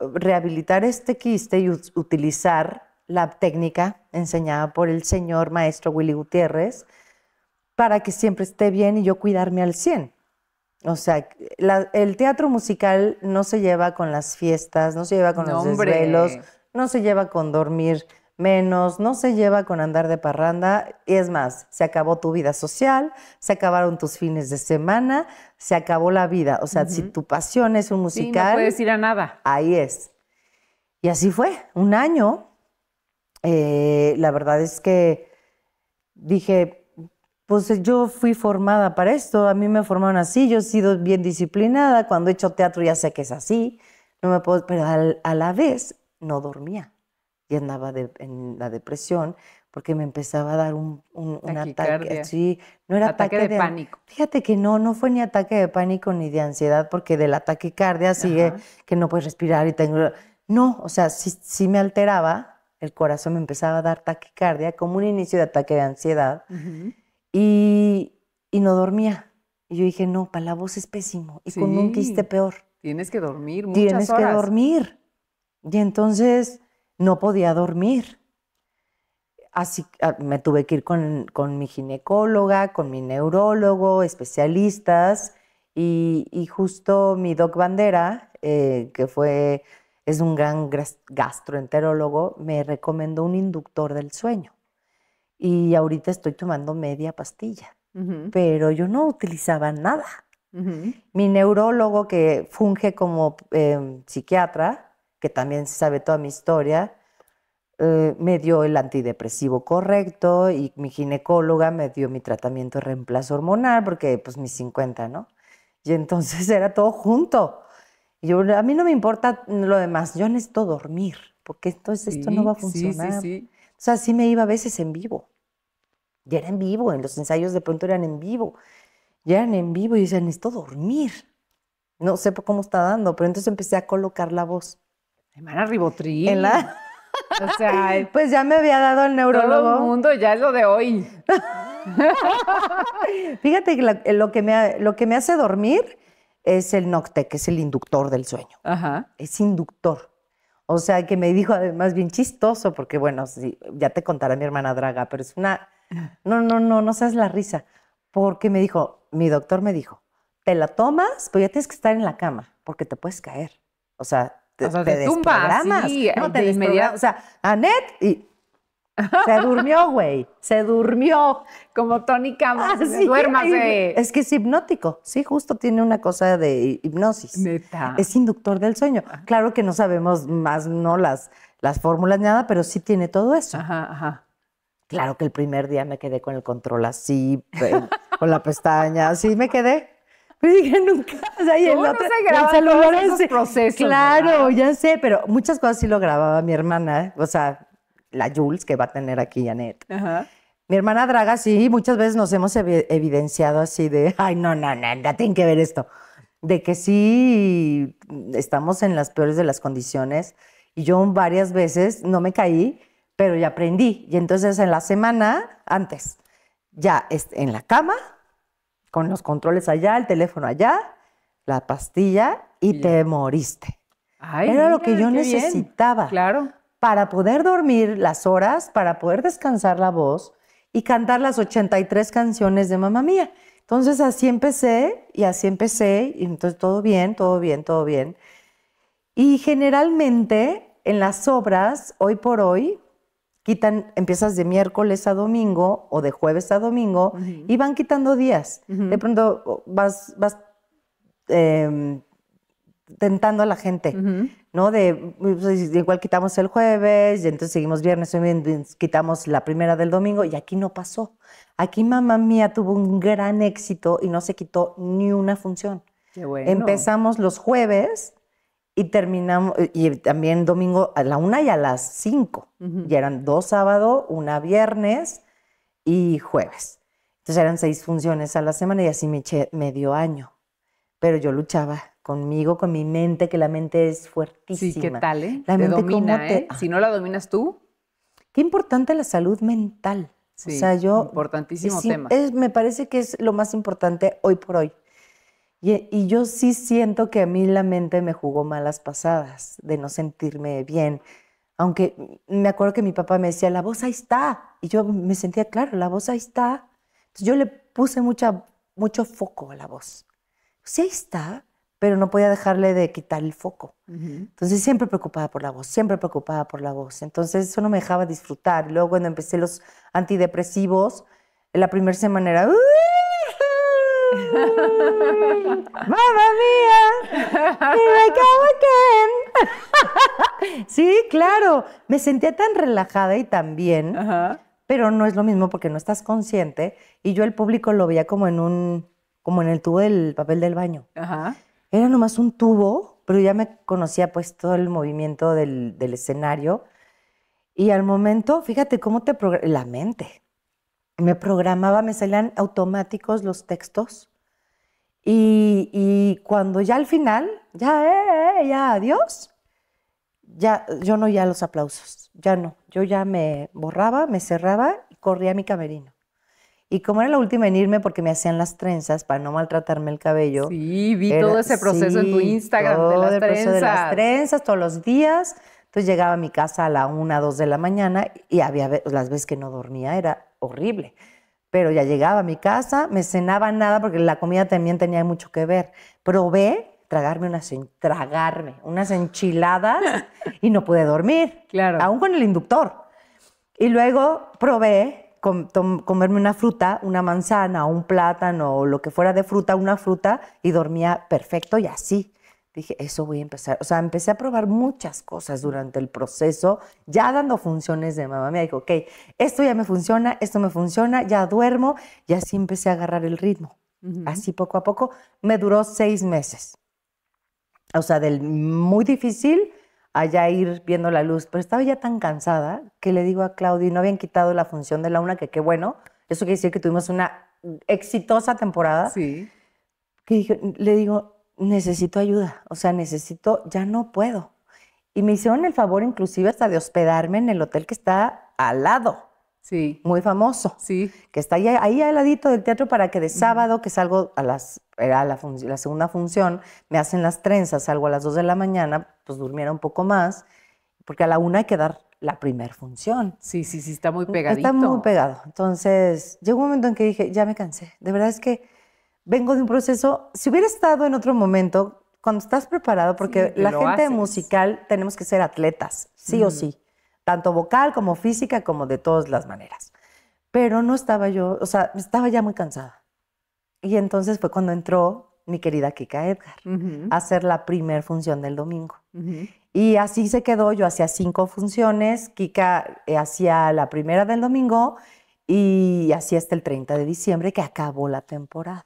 rehabilitar este quiste y utilizar la técnica enseñada por el señor maestro Willy Gutiérrez para que siempre esté bien y yo cuidarme al 100. O sea, el teatro musical no se lleva con las fiestas, no se lleva con los desvelos, no se lleva con dormir menos no se lleva con andar de parranda. Y es más, se acabó tu vida social, se acabaron tus fines de semana, se acabó la vida. O sea, si tu pasión es un musical. no puedes ir a nada. Ahí es. Y así fue, un año. Eh, la verdad es que dije, pues yo fui formada para esto, a mí me formaron así, yo he sido bien disciplinada, cuando he hecho teatro ya sé que es así, no me puedo, pero a la vez no dormía y andaba en la depresión porque me empezaba a dar un, ataque. Sí, no era ataque, de, pánico. Fíjate que no, no fue ni ataque de pánico ni de ansiedad, porque del ataque taquicardia sigue que no puedes respirar y tengo. No, o sea, sí, sí, me alteraba, el corazón me empezaba a dar taquicardia como un inicio de ataque de ansiedad y, y, no dormía. Y yo dije, no, para la voz es pésimo y con un quiste peor. Tienes que dormir muchas Tienes que dormir. Y entonces no podía dormir. Así ah, me tuve que ir con, mi ginecóloga, con mi neurólogo, especialistas, y, justo mi doc Bandera, eh, que fue, es un gran gastroenterólogo, me recomendó un inductor del sueño. Y ahorita estoy tomando media pastilla, pero yo no utilizaba nada. Mi neurólogo, que funge como em, psiquiatra, que también sabe toda mi historia, eh, me dio el antidepresivo correcto y mi ginecóloga me dio mi tratamiento de reemplazo hormonal porque pues mis 50, ¿no? Y entonces [LAUGHS] era todo junto. Y a mí no me importa lo demás, yo necesito dormir porque entonces esto no va a funcionar. o sea, sí me iba a veces en vivo. Ya era en vivo, en los ensayos de pronto eran en vivo. Ya eran en vivo y decían, necesito dormir. No sé cómo está dando, pero entonces empecé a colocar la voz. Hermana Ribotril. [LAUGHS] O sea, [LAUGHS] pues ya me había dado el neurólogo. Todo el mundo ya es lo de hoy. [LAUGHS] Fíjate que eh, lo, que me, lo que me hace dormir es el nocte que es el inductor del sueño. Ajá. Es inductor. O sea, que me dijo además bien chistoso, porque bueno, ya te contará mi hermana Draga, pero es una... No, no, no, no seas la risa. Porque me dijo, mi doctor me dijo, te la tomas, Pues ya tienes que estar en la cama, porque te puedes caer. O sea, te, o sea, desprogramas. no, te de O sea, Anet y [LAUGHS] se durmió, güey. Se durmió. Como Tony más ah, Es que es hipnótico. Sí, justo tiene una cosa de hipnosis. Es inductor del sueño. Ah. Claro que no sabemos más, no las, las fórmulas, nada, pero sí tiene todo eso. Ajá, ajá. Claro que el primer día me quedé con el control así, eh, con la pestaña, así me quedé. [LAUGHS] Yo dije, nunca. O y no se el celular esos ese. procesos. Claro, ya sé, pero muchas cosas sí lo grababa mi hermana, o sea, la Jules que va a tener aquí Janet. Mi hermana Draga, sí, muchas veces nos hemos evidenciado así de, ay, no, no, no, no, tienen que ver esto. De que sí estamos en las peores de las condiciones. Y yo varias veces no me caí, pero ya aprendí. Y entonces en la semana, antes, ya en la cama, con los controles allá, el teléfono allá, la pastilla y, te moriste. Era lo que yo necesitaba. Claro. Para poder dormir las horas, para poder descansar la voz y cantar las 83 canciones de Mamá Mía. Entonces así empecé y así empecé y entonces todo bien, todo bien, todo bien. Y generalmente en las obras, hoy por hoy, quitan, empiezas de miércoles a domingo o de jueves a domingo y van quitando días. De pronto vas, vas em, tentando a la gente, ¿no? De pues, igual quitamos el jueves y entonces seguimos viernes, quitamos la primera del domingo y aquí no pasó. Aquí mamá mía tuvo un gran éxito y no se quitó ni una función. Empezamos los jueves y terminamos, eh, y también domingo a la una y a las cinco. Y eran dos sábado, una viernes y jueves. Entonces eran seis funciones a la semana y así me eché medio año. Pero yo luchaba conmigo, con mi mente, que la mente es fuertísima. Sí, ¿qué tal, eh? La mente domina, ¿eh? te... Si no la dominas tú. Qué importante la salud mental. Sí, o sea, yo... Importantísimo tema. me parece que es lo más importante hoy por hoy. Y, yo sí siento que a mí la mente me jugó malas pasadas de no sentirme bien. Aunque me acuerdo que mi papá me decía, la voz ahí está. Y yo me sentía, claro, la voz ahí está. Entonces yo le puse mucha, mucho foco a la voz. Sí, ahí está, pero no podía dejarle de quitar el foco. Entonces siempre preocupada por la voz, siempre preocupada por la voz. Entonces eso no me dejaba disfrutar. Luego cuando empecé los antidepresivos, la primera semana era... [LAUGHS] ¡Mamá mía! [LAUGHS] sí, claro. Me sentía tan relajada y tan bien, pero no es lo mismo porque no estás consciente. Y yo el público lo veía como en un, como en el tubo del papel del baño. Era nomás un tubo, pero ya me conocía pues todo el movimiento del, del escenario. Y al momento, fíjate cómo te la mente me programaba, me salían automáticos los textos. Y, cuando ya al final, ya, eh, eh ya, adiós, ya, yo no ya los aplausos, ya no. Yo ya me borraba, me cerraba y corría a mi camerino. Y como era la última en irme porque me hacían las trenzas para no maltratarme el cabello. Sí, vi todo ese proceso en tu Instagram de las trenzas. las trenzas todos los días. Entonces llegaba a mi casa a la una, dos de la mañana y había las veces que no dormía, era horrible. Pero ya llegaba a mi casa, me cenaba nada porque la comida también tenía mucho que ver. Probé tragarme unas, tragarme unas enchiladas [LAUGHS] y no pude dormir, claro. aún con el inductor. Y luego probé comerme una fruta, una manzana, un plátano o lo que fuera de fruta, una fruta y dormía perfecto y así dije, eso voy a empezar. O sea, empecé a probar muchas cosas durante el proceso, ya dando funciones de mamá. Me dijo, ok, esto ya me funciona, esto me funciona, ya duermo, y así empecé a agarrar el ritmo. Así poco a poco, me duró seis meses. O sea, del muy difícil allá ir viendo la luz, pero estaba ya tan cansada que le digo a Claudia, no habían quitado la función de la una, que qué bueno, eso quiere decir que tuvimos una exitosa temporada. Sí. Que le digo, necesito ayuda, o sea, necesito, ya no puedo. Y me hicieron el favor inclusive hasta de hospedarme en el hotel que está al lado. Sí. Muy famoso. Sí. Que está ahí, ahí al ladito del teatro para que de sábado, que salgo a las, era la, segunda función, me hacen las trenzas, salgo a las 2 de la mañana, pues durmiera un poco más, porque a la una hay que dar la primera función. Sí, sí, sí, está muy pegadito. Está muy pegado. Entonces, llegó un momento en que dije, ya me cansé. De verdad es que vengo de un proceso, si hubiera estado en otro momento, cuando estás preparado, porque la gente musical tenemos que ser atletas, sí o sí, tanto vocal como física, como de todas las maneras. Pero no estaba yo, o sea, estaba ya muy cansada. Y entonces fue cuando entró mi querida Kika Edgar a hacer la primera función del domingo. Y así se quedó, yo hacía cinco funciones, Kika eh, hacía la primera del domingo y así hasta el 30 de diciembre que acabó la temporada.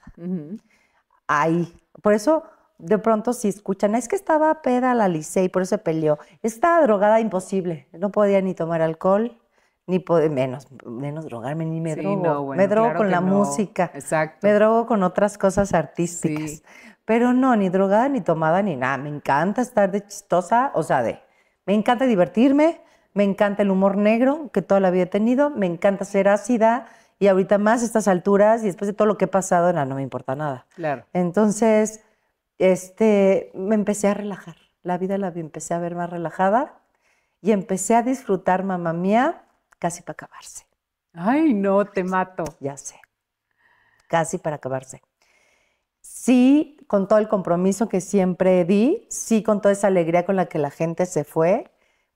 Ahí. Por eso de pronto si escuchan, es que estaba peda la Licey, y por eso se peleó. Estaba drogada imposible, no podía ni tomar alcohol, ni menos, menos drogarme, ni me drogo. me drogo con la música, Exacto. me drogo con otras cosas artísticas. Pero no, ni drogada, ni tomada, ni nada. Me encanta estar de chistosa, o sea, de... Me encanta divertirme, me encanta el humor negro que toda la vida he tenido, me encanta ser ácida y ahorita más estas alturas y después de todo lo que he pasado, no, no me importa nada. Claro. Entonces, este, me empecé a relajar. La vida la empecé a ver más relajada y empecé a disfrutar mamá mía casi para acabarse. Ay, no, te mato. Ya sé. Casi para acabarse. Sí, con todo el compromiso que siempre di, sí, con toda esa alegría con la que la gente se fue,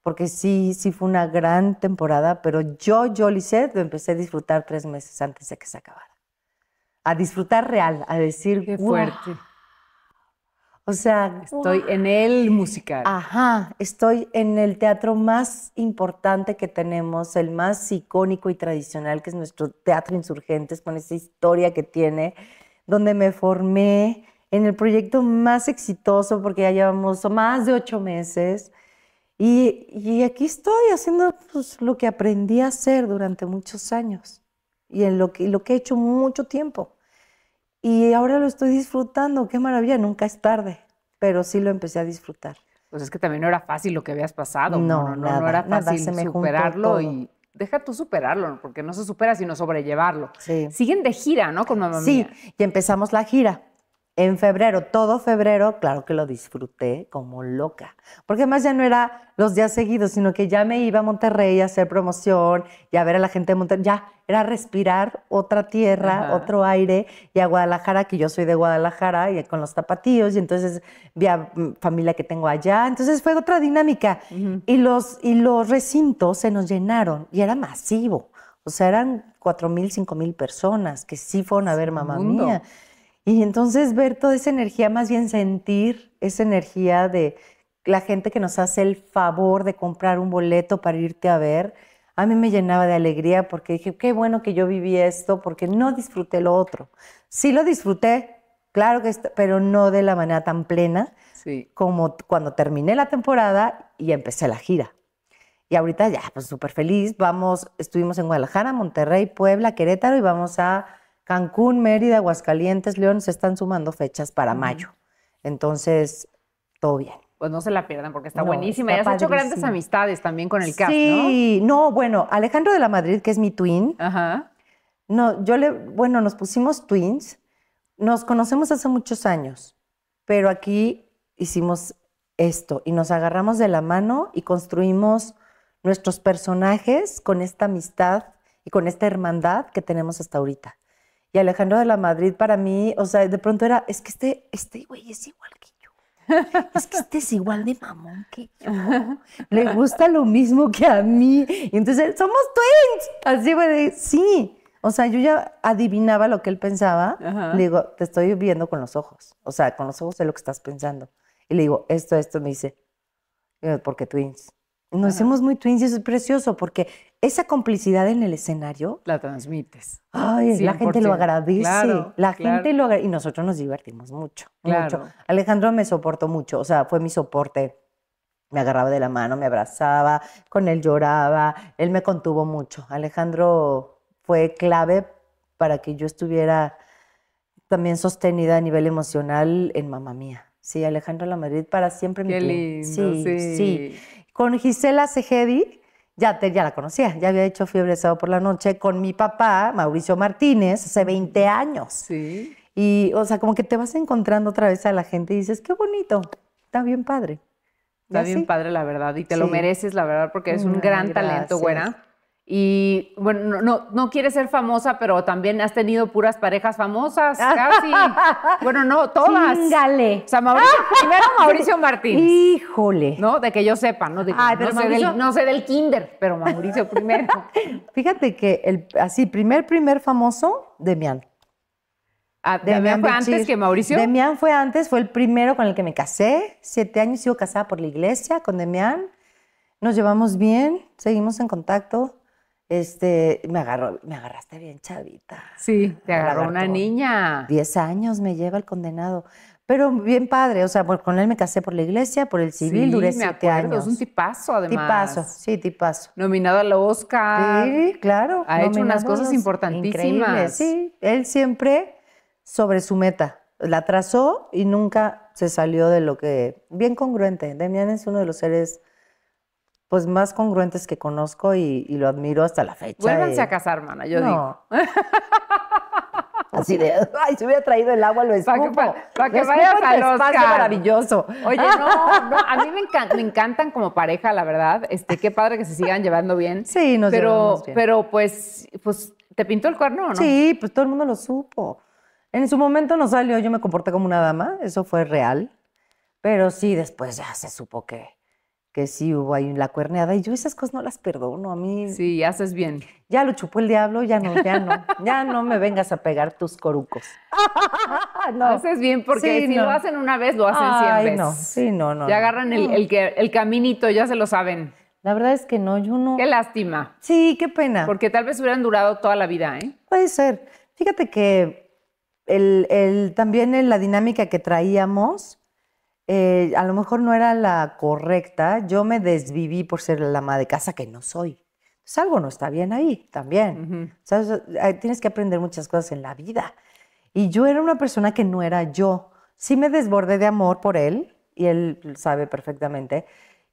porque sí, sí fue una gran temporada, pero yo, yo, Lisette, lo empecé a disfrutar tres meses antes de que se acabara. A disfrutar real, a decir, qué fuerte. O sea, estoy en el musical. Ajá, estoy en el teatro más importante que tenemos, el más icónico y tradicional, que es nuestro Teatro Insurgentes, con esa historia que tiene, donde me formé en el proyecto más exitoso, porque ya llevamos más de ocho meses y, aquí estoy haciendo pues, lo que aprendí a hacer durante muchos años y en lo que, lo que he hecho mucho tiempo. Y ahora lo estoy disfrutando, qué maravilla, nunca es tarde, pero sí lo empecé a disfrutar. Pues es que también no era fácil lo que habías pasado, no, no, no, era fácil superarlo y deja tú superarlo, porque no se supera sino sobrellevarlo. Siguen de gira, ¿no? Con mamá. Sí, y empezamos la gira en febrero, todo febrero, claro que lo disfruté como loca, porque más ya no era los días seguidos, sino que ya me iba a Monterrey a hacer promoción y a ver a la gente de Monterrey, ya era respirar otra tierra, otro aire, y a Guadalajara, que yo soy de Guadalajara, y con los tapatíos, y entonces vi a mm, familia que tengo allá, entonces fue otra dinámica, y, los, y los recintos se nos llenaron, y era masivo, o sea, eran cuatro mil, cinco mil personas que sí fueron a ver mamá mía. Y entonces ver toda esa energía, más bien sentir esa energía de la gente que nos hace el favor de comprar un boleto para irte a ver, a mí me llenaba de alegría porque dije, qué bueno que yo viví esto, porque no disfruté lo otro. Sí lo disfruté, claro que, está, pero no de la manera tan plena como cuando terminé la temporada y empecé la gira. Y ahorita ya, pues súper feliz, vamos, estuvimos en Guadalajara, Monterrey, Puebla, Querétaro y vamos a Cancún, Mérida, Aguascalientes, León se están sumando fechas para mayo. Entonces, todo bien. Pues no se la pierdan porque está buenísima. Ya has hecho grandes amistades también con el ¿no? sí. ¿no? bueno, Alejandro de la Madrid, que es mi twin. No, yo le, bueno, nos pusimos twins. Nos conocemos hace muchos años, pero aquí hicimos esto y nos agarramos de la mano y construimos nuestros personajes con esta amistad y con esta hermandad que tenemos hasta ahorita. Y Alejandro de la Madrid para mí, o sea, de pronto era, es que este, este güey es igual que yo. Es que este es igual de mamón que yo. Le gusta lo mismo que a mí. Y entonces, somos twins. Así, güey, sí. O sea, yo ya adivinaba lo que él pensaba. Le digo, te estoy viendo con los ojos. O sea, con los ojos de lo que estás pensando. Y le digo, esto, esto, me dice, eh, porque twins. Nos hacemos muy twins y eso es precioso porque esa complicidad en el escenario. La transmites. Ay, la gente lo agradece. la gente lo agradece. Y nosotros nos divertimos mucho. Mucho. Alejandro me soportó mucho. O sea, fue mi soporte. Me agarraba de la mano, me abrazaba, con él lloraba. Él me contuvo mucho. Alejandro fue clave para que yo estuviera también sostenida a nivel emocional en Mamá Mía. Sí, Alejandro La Madrid para siempre. mi lindo, sí, sí, sí. Con Gisela Segedi ya, te, ya la conocía, ya había hecho fiebre sábado por la noche con mi papá, Mauricio Martínez, hace 20 años. Sí. Y, o sea, como que te vas encontrando otra vez a la gente y dices, qué bonito, está bien padre. Está bien padre, la verdad, y te lo mereces, la verdad, porque es un gran talento, güera. Y bueno, no, no, quieres ser famosa, pero también has tenido puras parejas famosas, casi. [LAUGHS] bueno, no, todas. Chingale. O sea, Mauricio, [LAUGHS] primero Mauricio Martín. Híjole. No, de que yo sepa, no, no, sé del, kinder, pero Mauricio primero. [LAUGHS] Fíjate que el así, primer, primer famoso, Demián. Ah, ¿Demián fue antes que Mauricio. Demian fue antes, fue el primero con el que me casé. Siete años sigo casada por la iglesia con Demián. Nos llevamos bien, seguimos en contacto este, me agarró, me agarraste bien chavita. Sí, te agarró una niña. Diez años me lleva el condenado. Pero bien padre, o sea, con él me casé por la iglesia, por el civil, sí, duré me siete acuerdo, años. Es un tipazo, además. Tipazo, sí, tipazo. Nominado la Oscar. Sí, claro. Ha hecho unas cosas importantísimas. sí. Él siempre sobre su meta. La trazó y nunca se salió de lo que. Bien congruente. Demian es uno de los seres pues más congruentes que conozco y, lo admiro hasta la fecha. Vuelvanse a casar, mana, yo digo. [LAUGHS] Así de, ay, si hubiera traído el agua, lo escupo. Para que, para que vayas al maravilloso. Oye, [LAUGHS] no, no, a mí me, me, encantan como pareja, la verdad. Este, qué padre que se sigan llevando bien. Sí, nos pero, bien. Pero, pues, pues, ¿te pintó el cuerno no? Sí, pues todo el mundo lo supo. En su momento no salió, yo me comporté como una dama, eso fue real. Pero sí, después ya se supo que, que sí hubo ahí la cuerneada, y yo esas cosas no las perdono, a mí... Sí, haces bien. Ya lo chupó el diablo, ya no, ya no, ya no me vengas a pegar tus corucos. [LAUGHS] no. Haces bien, porque si lo hacen una vez, lo hacen Ay, no. Sí, no, no. Ya agarran el, el, caminito, ya se lo saben. La verdad es que no, yo no... Qué lástima. Sí, qué pena. Porque tal vez hubieran durado toda la vida, ¿eh? Puede ser. Fíjate que el, el, también la dinámica que traíamos eh, a lo mejor no era la correcta, yo me desviví por ser la ama de casa que no soy. algo no está bien ahí también. Tienes que aprender muchas cosas en la vida. Y yo era una persona que no era yo. Sí me desbordé de amor por él, y él sabe perfectamente.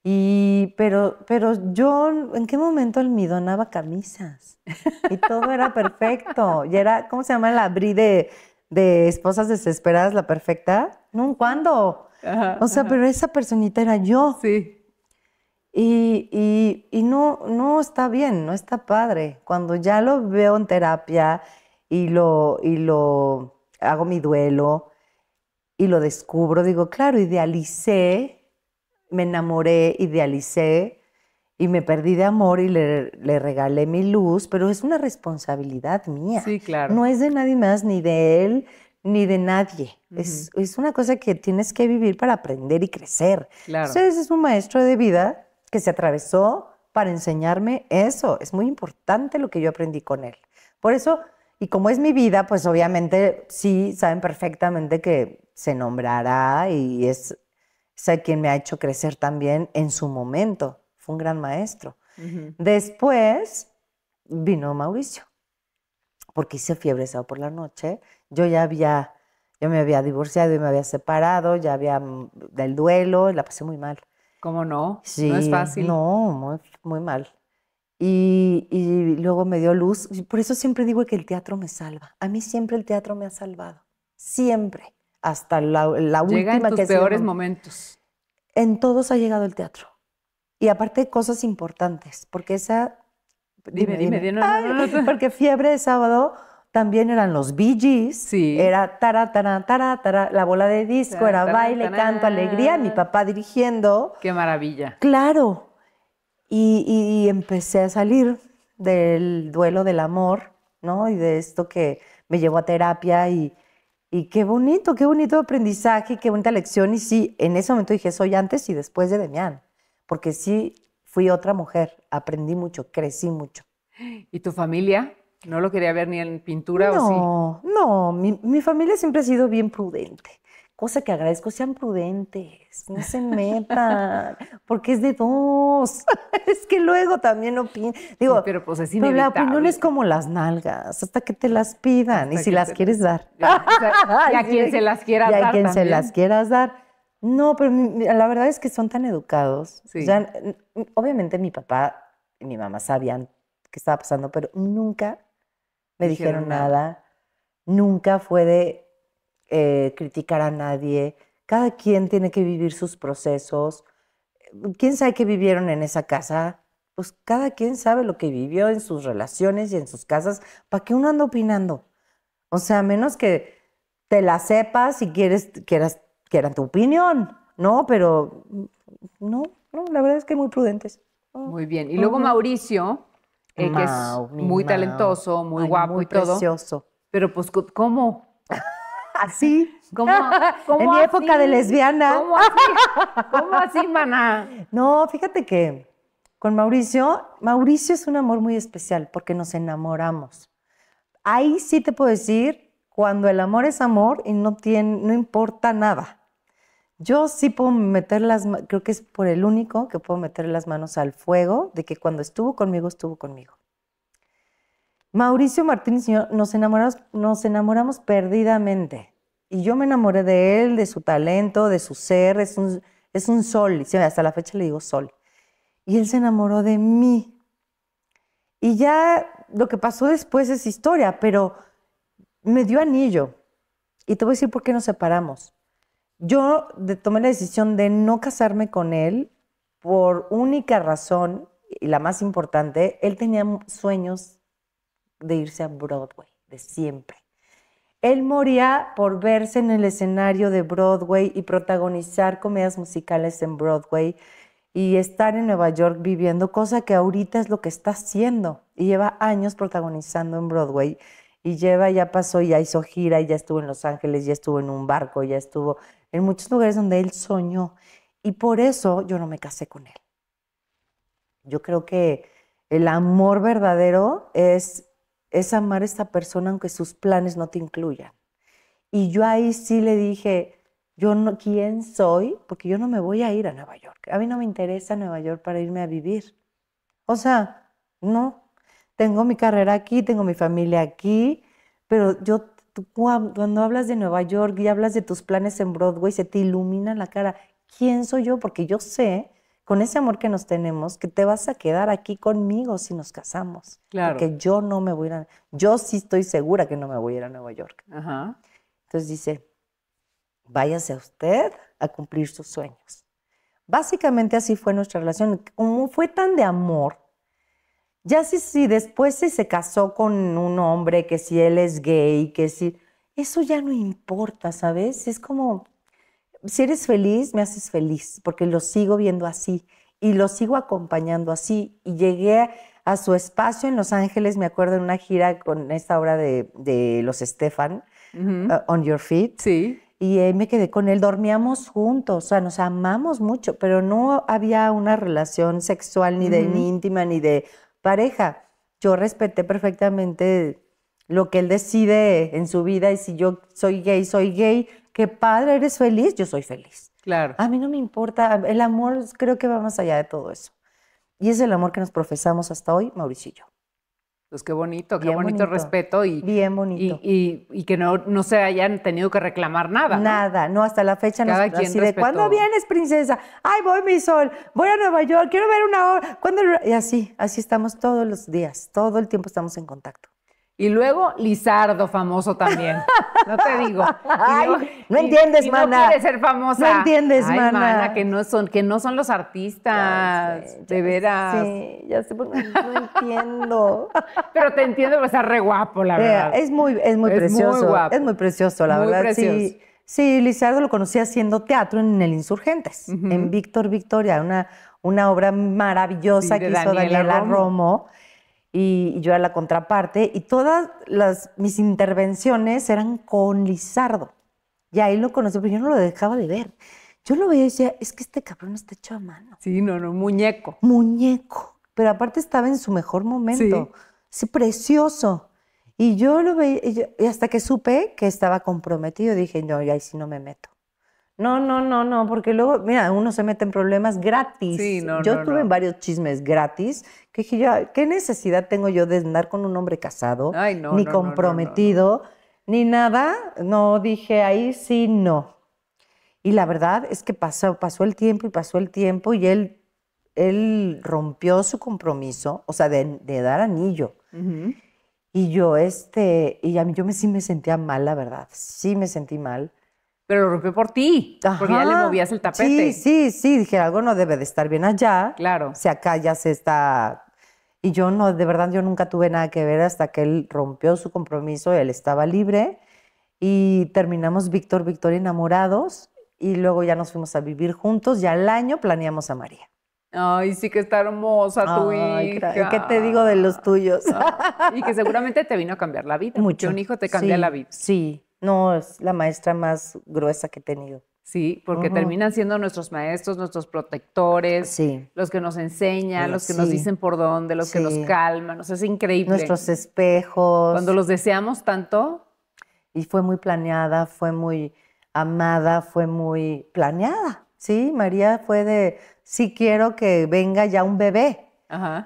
Y, pero, pero yo, ¿en qué momento él me donaba camisas? Y todo era perfecto. Y era, ¿cómo se llama? La bride de Esposas Desesperadas, la perfecta no, ¿cuándo? o sea, pero esa personita era yo. Sí. Y, no, no está bien, no está padre. Cuando ya lo veo en terapia y lo, y lo hago mi duelo y lo descubro, digo, claro, idealicé, me enamoré, idealicé y me perdí de amor y le, le regalé mi luz, pero es una responsabilidad mía. Sí, claro. No es de nadie más, ni de él, ni de nadie. es, una cosa que tienes que vivir para aprender y crecer. Claro. es un maestro de vida que se atravesó para enseñarme eso. Es muy importante lo que yo aprendí con él. Por eso, y como es mi vida, pues obviamente sí saben perfectamente que se nombrará y es, es quien me ha hecho crecer también en su momento. Fue un gran maestro. Después vino Mauricio, porque hice fiebre por la noche yo ya había, yo me había divorciado y me había separado, ya había mm, del duelo, la pasé muy mal. ¿Cómo no? Sí, no es fácil. No, muy, mal. Y, luego me dio luz. Por eso siempre digo que el teatro me salva. A mí siempre el teatro me ha salvado. Siempre. Hasta la, la Llega en tus peores momentos. En todos ha llegado el teatro. Y aparte cosas importantes, porque esa... Dime, dime, porque fiebre de sábado también eran los Bee Gees, sí. era tara, tara, tara, tara, la bola de disco, era baile, canto, alegría, mi papá dirigiendo. Qué maravilla. Claro. Y, empecé a salir del duelo del amor, ¿no? Y de esto que me llevó a terapia y, y qué bonito, qué bonito aprendizaje, qué bonita lección. Y sí, en ese momento dije, soy antes y después de Demián, porque sí fui otra mujer, aprendí mucho, crecí mucho. ¿Y tu familia? ¿No lo quería ver ni en pintura o sí? No, mi, mi familia siempre ha sido bien prudente cosa que agradezco, sean prudentes, no se metan, [LAUGHS] porque es de dos. [LAUGHS] es que luego también no Digo, pero pues es la opinión es como las nalgas, hasta que te las pidan y si las quieres dar. [LAUGHS] y a quien se las quiera dar. Y a quien se las quieras dar. No, pero la verdad es que son tan educados. obviamente mi papá y mi mamá sabían qué estaba pasando, pero nunca me dijeron nada. Nunca fue de eh, criticar a nadie. Cada quien tiene que vivir sus procesos. ¿Quién sabe qué vivieron en esa casa? Pues cada quien sabe lo que vivió en sus relaciones y en sus casas. ¿Para qué uno anda opinando? O sea, menos que te la sepas y quieres, quieras, quieran tu opinión. No, pero mm, no, la verdad es que muy prudentes. Muy bien. Y luego Mauricio, eh, que es muy talentoso, muy guapo muy y Precioso. Pero pues, ¿cómo? [LAUGHS] así. [LAUGHS] en mi época de lesbiana. ¿Cómo así? ¿Cómo así, maná? [LAUGHS] No, fíjate que con Mauricio, Mauricio es un amor muy especial porque nos enamoramos. Ahí sí te puedo decir, cuando el amor es amor y no, tiene, no importa nada. Yo sí puedo meter las creo que es por el único que puedo meter las manos al fuego de que cuando estuvo conmigo, estuvo conmigo. Mauricio Martínez y yo nos enamoramos, nos enamoramos perdidamente. Y yo me enamoré de él, de su talento, de su ser. Es un, es un sol. Hasta la fecha le digo sol. Y él se enamoró de mí. Y ya lo que pasó después es historia, pero me dio anillo. Y te voy a decir por qué nos separamos yo tomé la decisión de no casarme con él por única razón, y la más importante, él tenía sueños de irse a Broadway, de siempre. Él moría por verse en el escenario de Broadway y protagonizar comedias musicales en Broadway y estar en Nueva York viviendo, cosa que ahorita es lo que está haciendo. Y lleva años protagonizando en Broadway. Y lleva, ya pasó, ya hizo gira, y ya estuvo en Los Ángeles, ya estuvo en un barco, ya estuvo en muchos lugares donde él soñó. Y por eso yo no me casé con él. Yo creo que el amor verdadero es, es amar a esta persona aunque sus planes no te incluyan. Y yo ahí sí le dije, yo no, ¿quién soy? Porque yo no me voy a ir a Nueva York. A mí no me interesa Nueva York para irme a vivir. O sea, no. Tengo mi carrera aquí, tengo mi familia aquí, pero yo cuando hablas de Nueva York y hablas de tus planes en Broadway, se te ilumina la cara. ¿Quién soy yo? Porque yo sé, con ese amor que nos tenemos, que te vas a quedar aquí conmigo si nos casamos. Porque yo no me voy a ir a, Yo sí estoy segura que no me voy a ir a Nueva York. Entonces dice, váyase a usted a cumplir sus sueños. Básicamente así fue nuestra relación. fue tan de amor, ya si, si después se casó con un hombre, que si él es gay, que si... Eso ya no importa, ¿sabes? Es como, si eres feliz, me haces feliz, porque lo sigo viendo así y lo sigo acompañando así. Y llegué a su espacio en Los Ángeles, me acuerdo en una gira con esta obra de, los Estefan uh, On Your Feet. Sí. Y ahí me quedé con él, dormíamos juntos, o sea, nos amamos mucho, pero no había una relación sexual ni de íntima, ni de pareja. Yo respeté perfectamente lo que él decide en su vida y si yo soy gay, soy gay. Qué padre, eres feliz, yo soy feliz. Claro. A mí no me importa, el amor creo que va más allá de todo eso. Y es el amor que nos profesamos hasta hoy, Mauricio y yo. Pues qué bonito, qué bonito, respeto y, Bien bonito. y, y, que no, no, se hayan tenido que reclamar nada. Nada, no, hasta la fecha nos no de ¿cuándo vienes, princesa? Ay, voy mi sol, voy a Nueva York, quiero ver una hora. Y así, así estamos todos los días, todo el tiempo estamos en contacto. Y luego Lizardo, famoso también. No te digo. [LAUGHS] no, entiendes, y mana. No quiere ser famosa. No entiendes, Ay, mana. que no son, que no son los artistas, de veras. Sí, ya sé, porque no entiendo. [LAUGHS] Pero te entiendo, porque está re guapo, la verdad. Es muy, es muy es precioso. Muy Es muy precioso, la verdad. Sí, sí, Lizardo lo conocí haciendo teatro en el Insurgentes, en Víctor Victoria, una, una obra maravillosa que hizo Daniela, Romo y, yo era la contraparte y todas las, mis intervenciones eran con Lizardo. ya ahí lo conocí, pero yo no lo dejaba de ver. Yo lo veía y decía, es que este cabrón está hecho a mano. Sí, no, no, muñeco. Muñeco. Pero aparte estaba en su mejor momento. Sí, precioso. Y yo lo veía, y, hasta que supe que estaba comprometido, dije, no, y ahí sí no me meto. No, no, no, no, porque luego, mira, uno se mete en problemas gratis. Sí, no, yo tuve varios chismes gratis que dije yo, ¿qué necesidad tengo yo de andar con un hombre casado? Ay, ni comprometido, ni nada. No, dije, ahí sí, no. Y la verdad es que pasó, pasó el tiempo y pasó el tiempo y él, él rompió su compromiso, o sea, de, dar anillo. Y yo, este, y a mí yo sí me sentía mal, la verdad, sí me sentí mal pero lo rompió por ti, porque ya le movías el tapete. Sí, sí, sí, dije, algo no debe de estar bien allá. Claro. Si acá ya se está... Y yo no, de verdad, yo nunca tuve nada que ver hasta que él rompió su compromiso, él estaba libre y terminamos Víctor, Víctor enamorados y luego ya nos fuimos a vivir juntos y al año planeamos a María. Ay, sí que está hermosa tu Ay, hija. ¿Qué te digo de los tuyos? y que seguramente te vino a cambiar la vida. Mucho. un hijo te cambia la vida. Sí, no, es la maestra más gruesa que he tenido. Sí, porque terminan siendo nuestros maestros, nuestros protectores, los que nos enseñan, los que nos dicen por dónde, los que nos calman. es increíble. Nuestros espejos. Cuando los deseamos tanto. Y fue muy planeada, fue muy amada, fue muy planeada. Sí, María fue de, sí quiero que venga ya un bebé.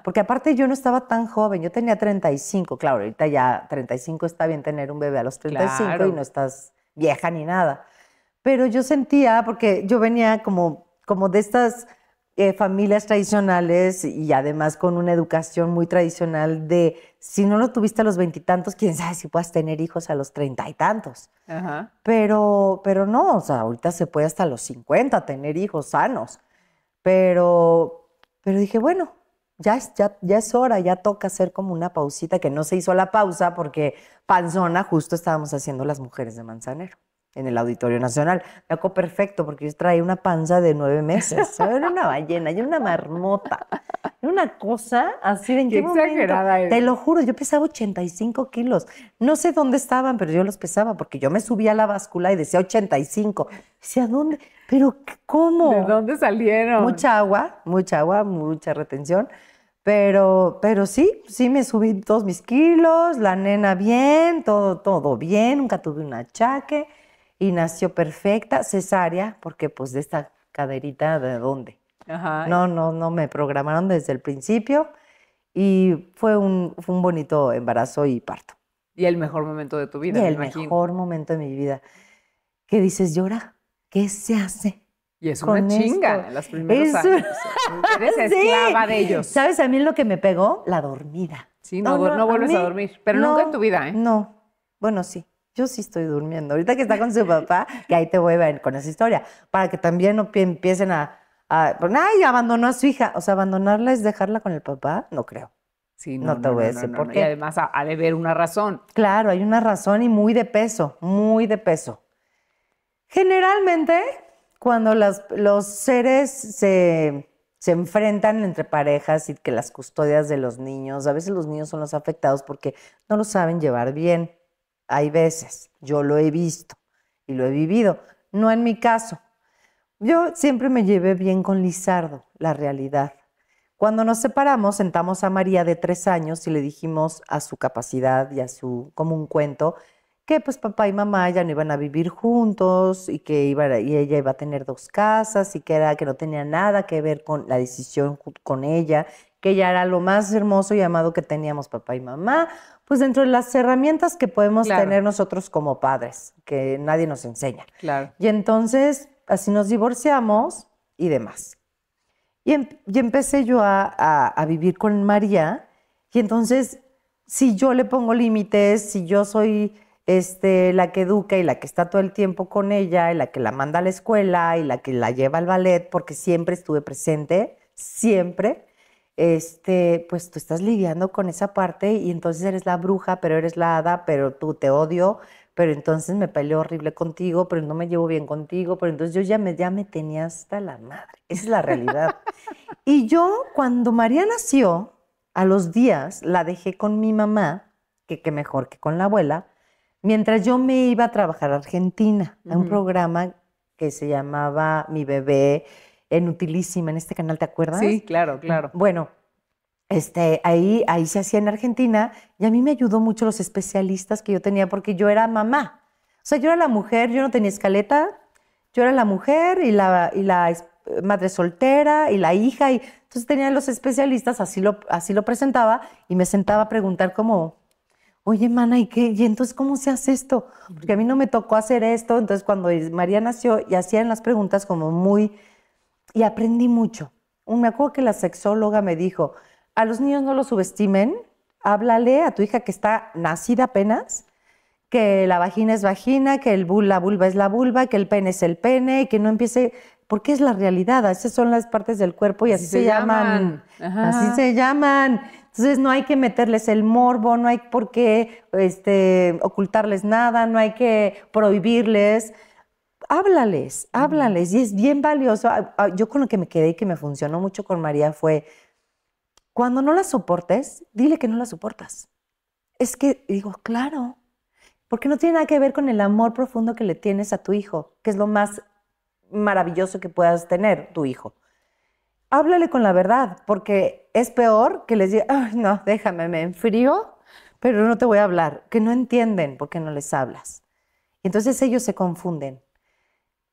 Porque aparte yo no estaba tan joven, yo tenía 35, claro, ahorita ya 35 está bien tener un bebé a los 35 y no estás vieja ni nada. Pero yo sentía, porque yo venía como, como de estas eh, familias tradicionales y además con una educación muy tradicional de si no lo tuviste a los veintitantos, quién sabe si puedas tener hijos a los treinta y tantos. Pero, pero no, o sea, ahorita se puede hasta los 50 tener hijos sanos. Pero, pero dije, bueno, ya es, ya, ya es hora, ya toca hacer como una pausita, que no se hizo la pausa porque panzona justo estábamos haciendo las mujeres de Manzanero en el Auditorio Nacional. Me acuerdo perfecto porque yo traía una panza de nueve meses. Era una ballena, yo una marmota. Era una cosa así de en qué, qué exagerada momento? Te lo juro, yo pesaba 85 kilos. No sé dónde estaban, pero yo los pesaba porque yo me subía a la báscula y decía 85. a ¿dónde? ¿Pero cómo? ¿De dónde salieron? Mucha agua, mucha agua, mucha retención. Pero, pero sí, sí me subí todos mis kilos, la nena bien, todo, todo bien, nunca tuve un achaque y nació perfecta, cesárea, porque pues de esta caderita de dónde. Ajá. No, no, no me programaron desde el principio y fue un, fue un bonito embarazo y parto. Y el mejor momento de tu vida. Y el mejor momento de mi vida. ¿Qué dices? ¿Llora? ¿Qué se hace? Y es una chinga en los primeros años. Eres [LAUGHS] esclava de ellos. ¿Sabes a mí lo que me pegó? La dormida. Sí, no, no, vuelves a, a, dormir. Pero nunca en tu vida, ¿eh? No. Bueno, sí. Yo sí estoy durmiendo. Ahorita que está con su papá, que ahí te voy a ver con esa historia, para que también no empiecen a, ay, abandonó a su hija. O sea, abandonarla es dejarla con el papá, no creo. Sí, no, no, te voy a decir por qué. Y además ha de haber una razón. Claro, hay una razón y muy de peso, muy de peso. Generalmente, cuando los seres se, se, enfrentan entre parejas y que las custodias de los niños, a veces los niños son los afectados porque no lo saben llevar bien. Hay veces, yo lo he visto y lo he vivido, no en mi caso. Yo siempre me llevé bien con Lizardo, la realidad. Cuando nos separamos, sentamos a María de tres años y le dijimos a su capacidad y a su, como un cuento, que pues papá y mamá ya no iban a vivir juntos y que iba, y ella iba a tener dos casas y que era que no tenía nada que ver con la decisión con ella, que ella era lo más hermoso y amado que teníamos papá y mamá, pues dentro de las herramientas que podemos tener nosotros como padres, que nadie nos enseña. Y entonces, así nos divorciamos y demás. Y, em, empecé yo a, vivir con María, y entonces, si yo le pongo límites, si yo soy este, la que educa y la que está todo el tiempo con ella, y la que la manda a la escuela, y la que la lleva al ballet, porque siempre estuve presente, siempre, este, pues tú estás lidiando con esa parte y entonces eres la bruja, pero eres la hada, pero tú te odio, pero entonces me peleó horrible contigo, pero no me llevo bien contigo, pero entonces yo ya me, ya me tenía hasta la madre. Esa es la realidad. [LAUGHS] y yo, cuando María nació, a los días la dejé con mi mamá, que, que mejor que con la abuela, mientras yo me iba a trabajar a Argentina, a un programa que se llamaba Mi Bebé, en Utilísima, en este canal, ¿te acuerdas? Sí, claro, mm, claro. Bueno, este, ahí, ahí se hacía en Argentina y a mí me ayudó mucho los especialistas que yo tenía porque yo era mamá. O sea, yo era la mujer, yo no tenía escaleta, yo era la mujer y la, y la madre soltera y la hija. Y, entonces tenía los especialistas, así lo, así lo presentaba y me sentaba a preguntar como, oye, mana, ¿y qué? ¿Y entonces cómo se hace esto? Porque a mí no me tocó hacer esto. Entonces cuando María nació y hacían las preguntas como muy y aprendí mucho. Me acuerdo que la sexóloga me dijo, a los niños no los subestimen, háblale a tu hija que está nacida apenas, que la vagina es vagina, que el la vulva es la vulva, que el pene es el pene, y que no empiece, porque es la realidad, esas son las partes del cuerpo y así, se, llaman, así se llaman. Entonces no hay que meterles el morbo, no hay por qué este, ocultarles nada, no hay que prohibirles háblales, háblales. Y es bien valioso. Ah, ah, yo con lo que me quedé y que me funcionó mucho con María fue, cuando no la soportes, dile que no la soportas. Es que digo, claro, porque no tiene nada que ver con el amor profundo que le tienes a tu hijo, que es lo más maravilloso que puedas tener tu hijo. Háblale con la verdad, porque es peor que les diga, no, déjame, me enfrío, pero no te voy a hablar, que no entienden por qué no les hablas. Entonces ellos se confunden.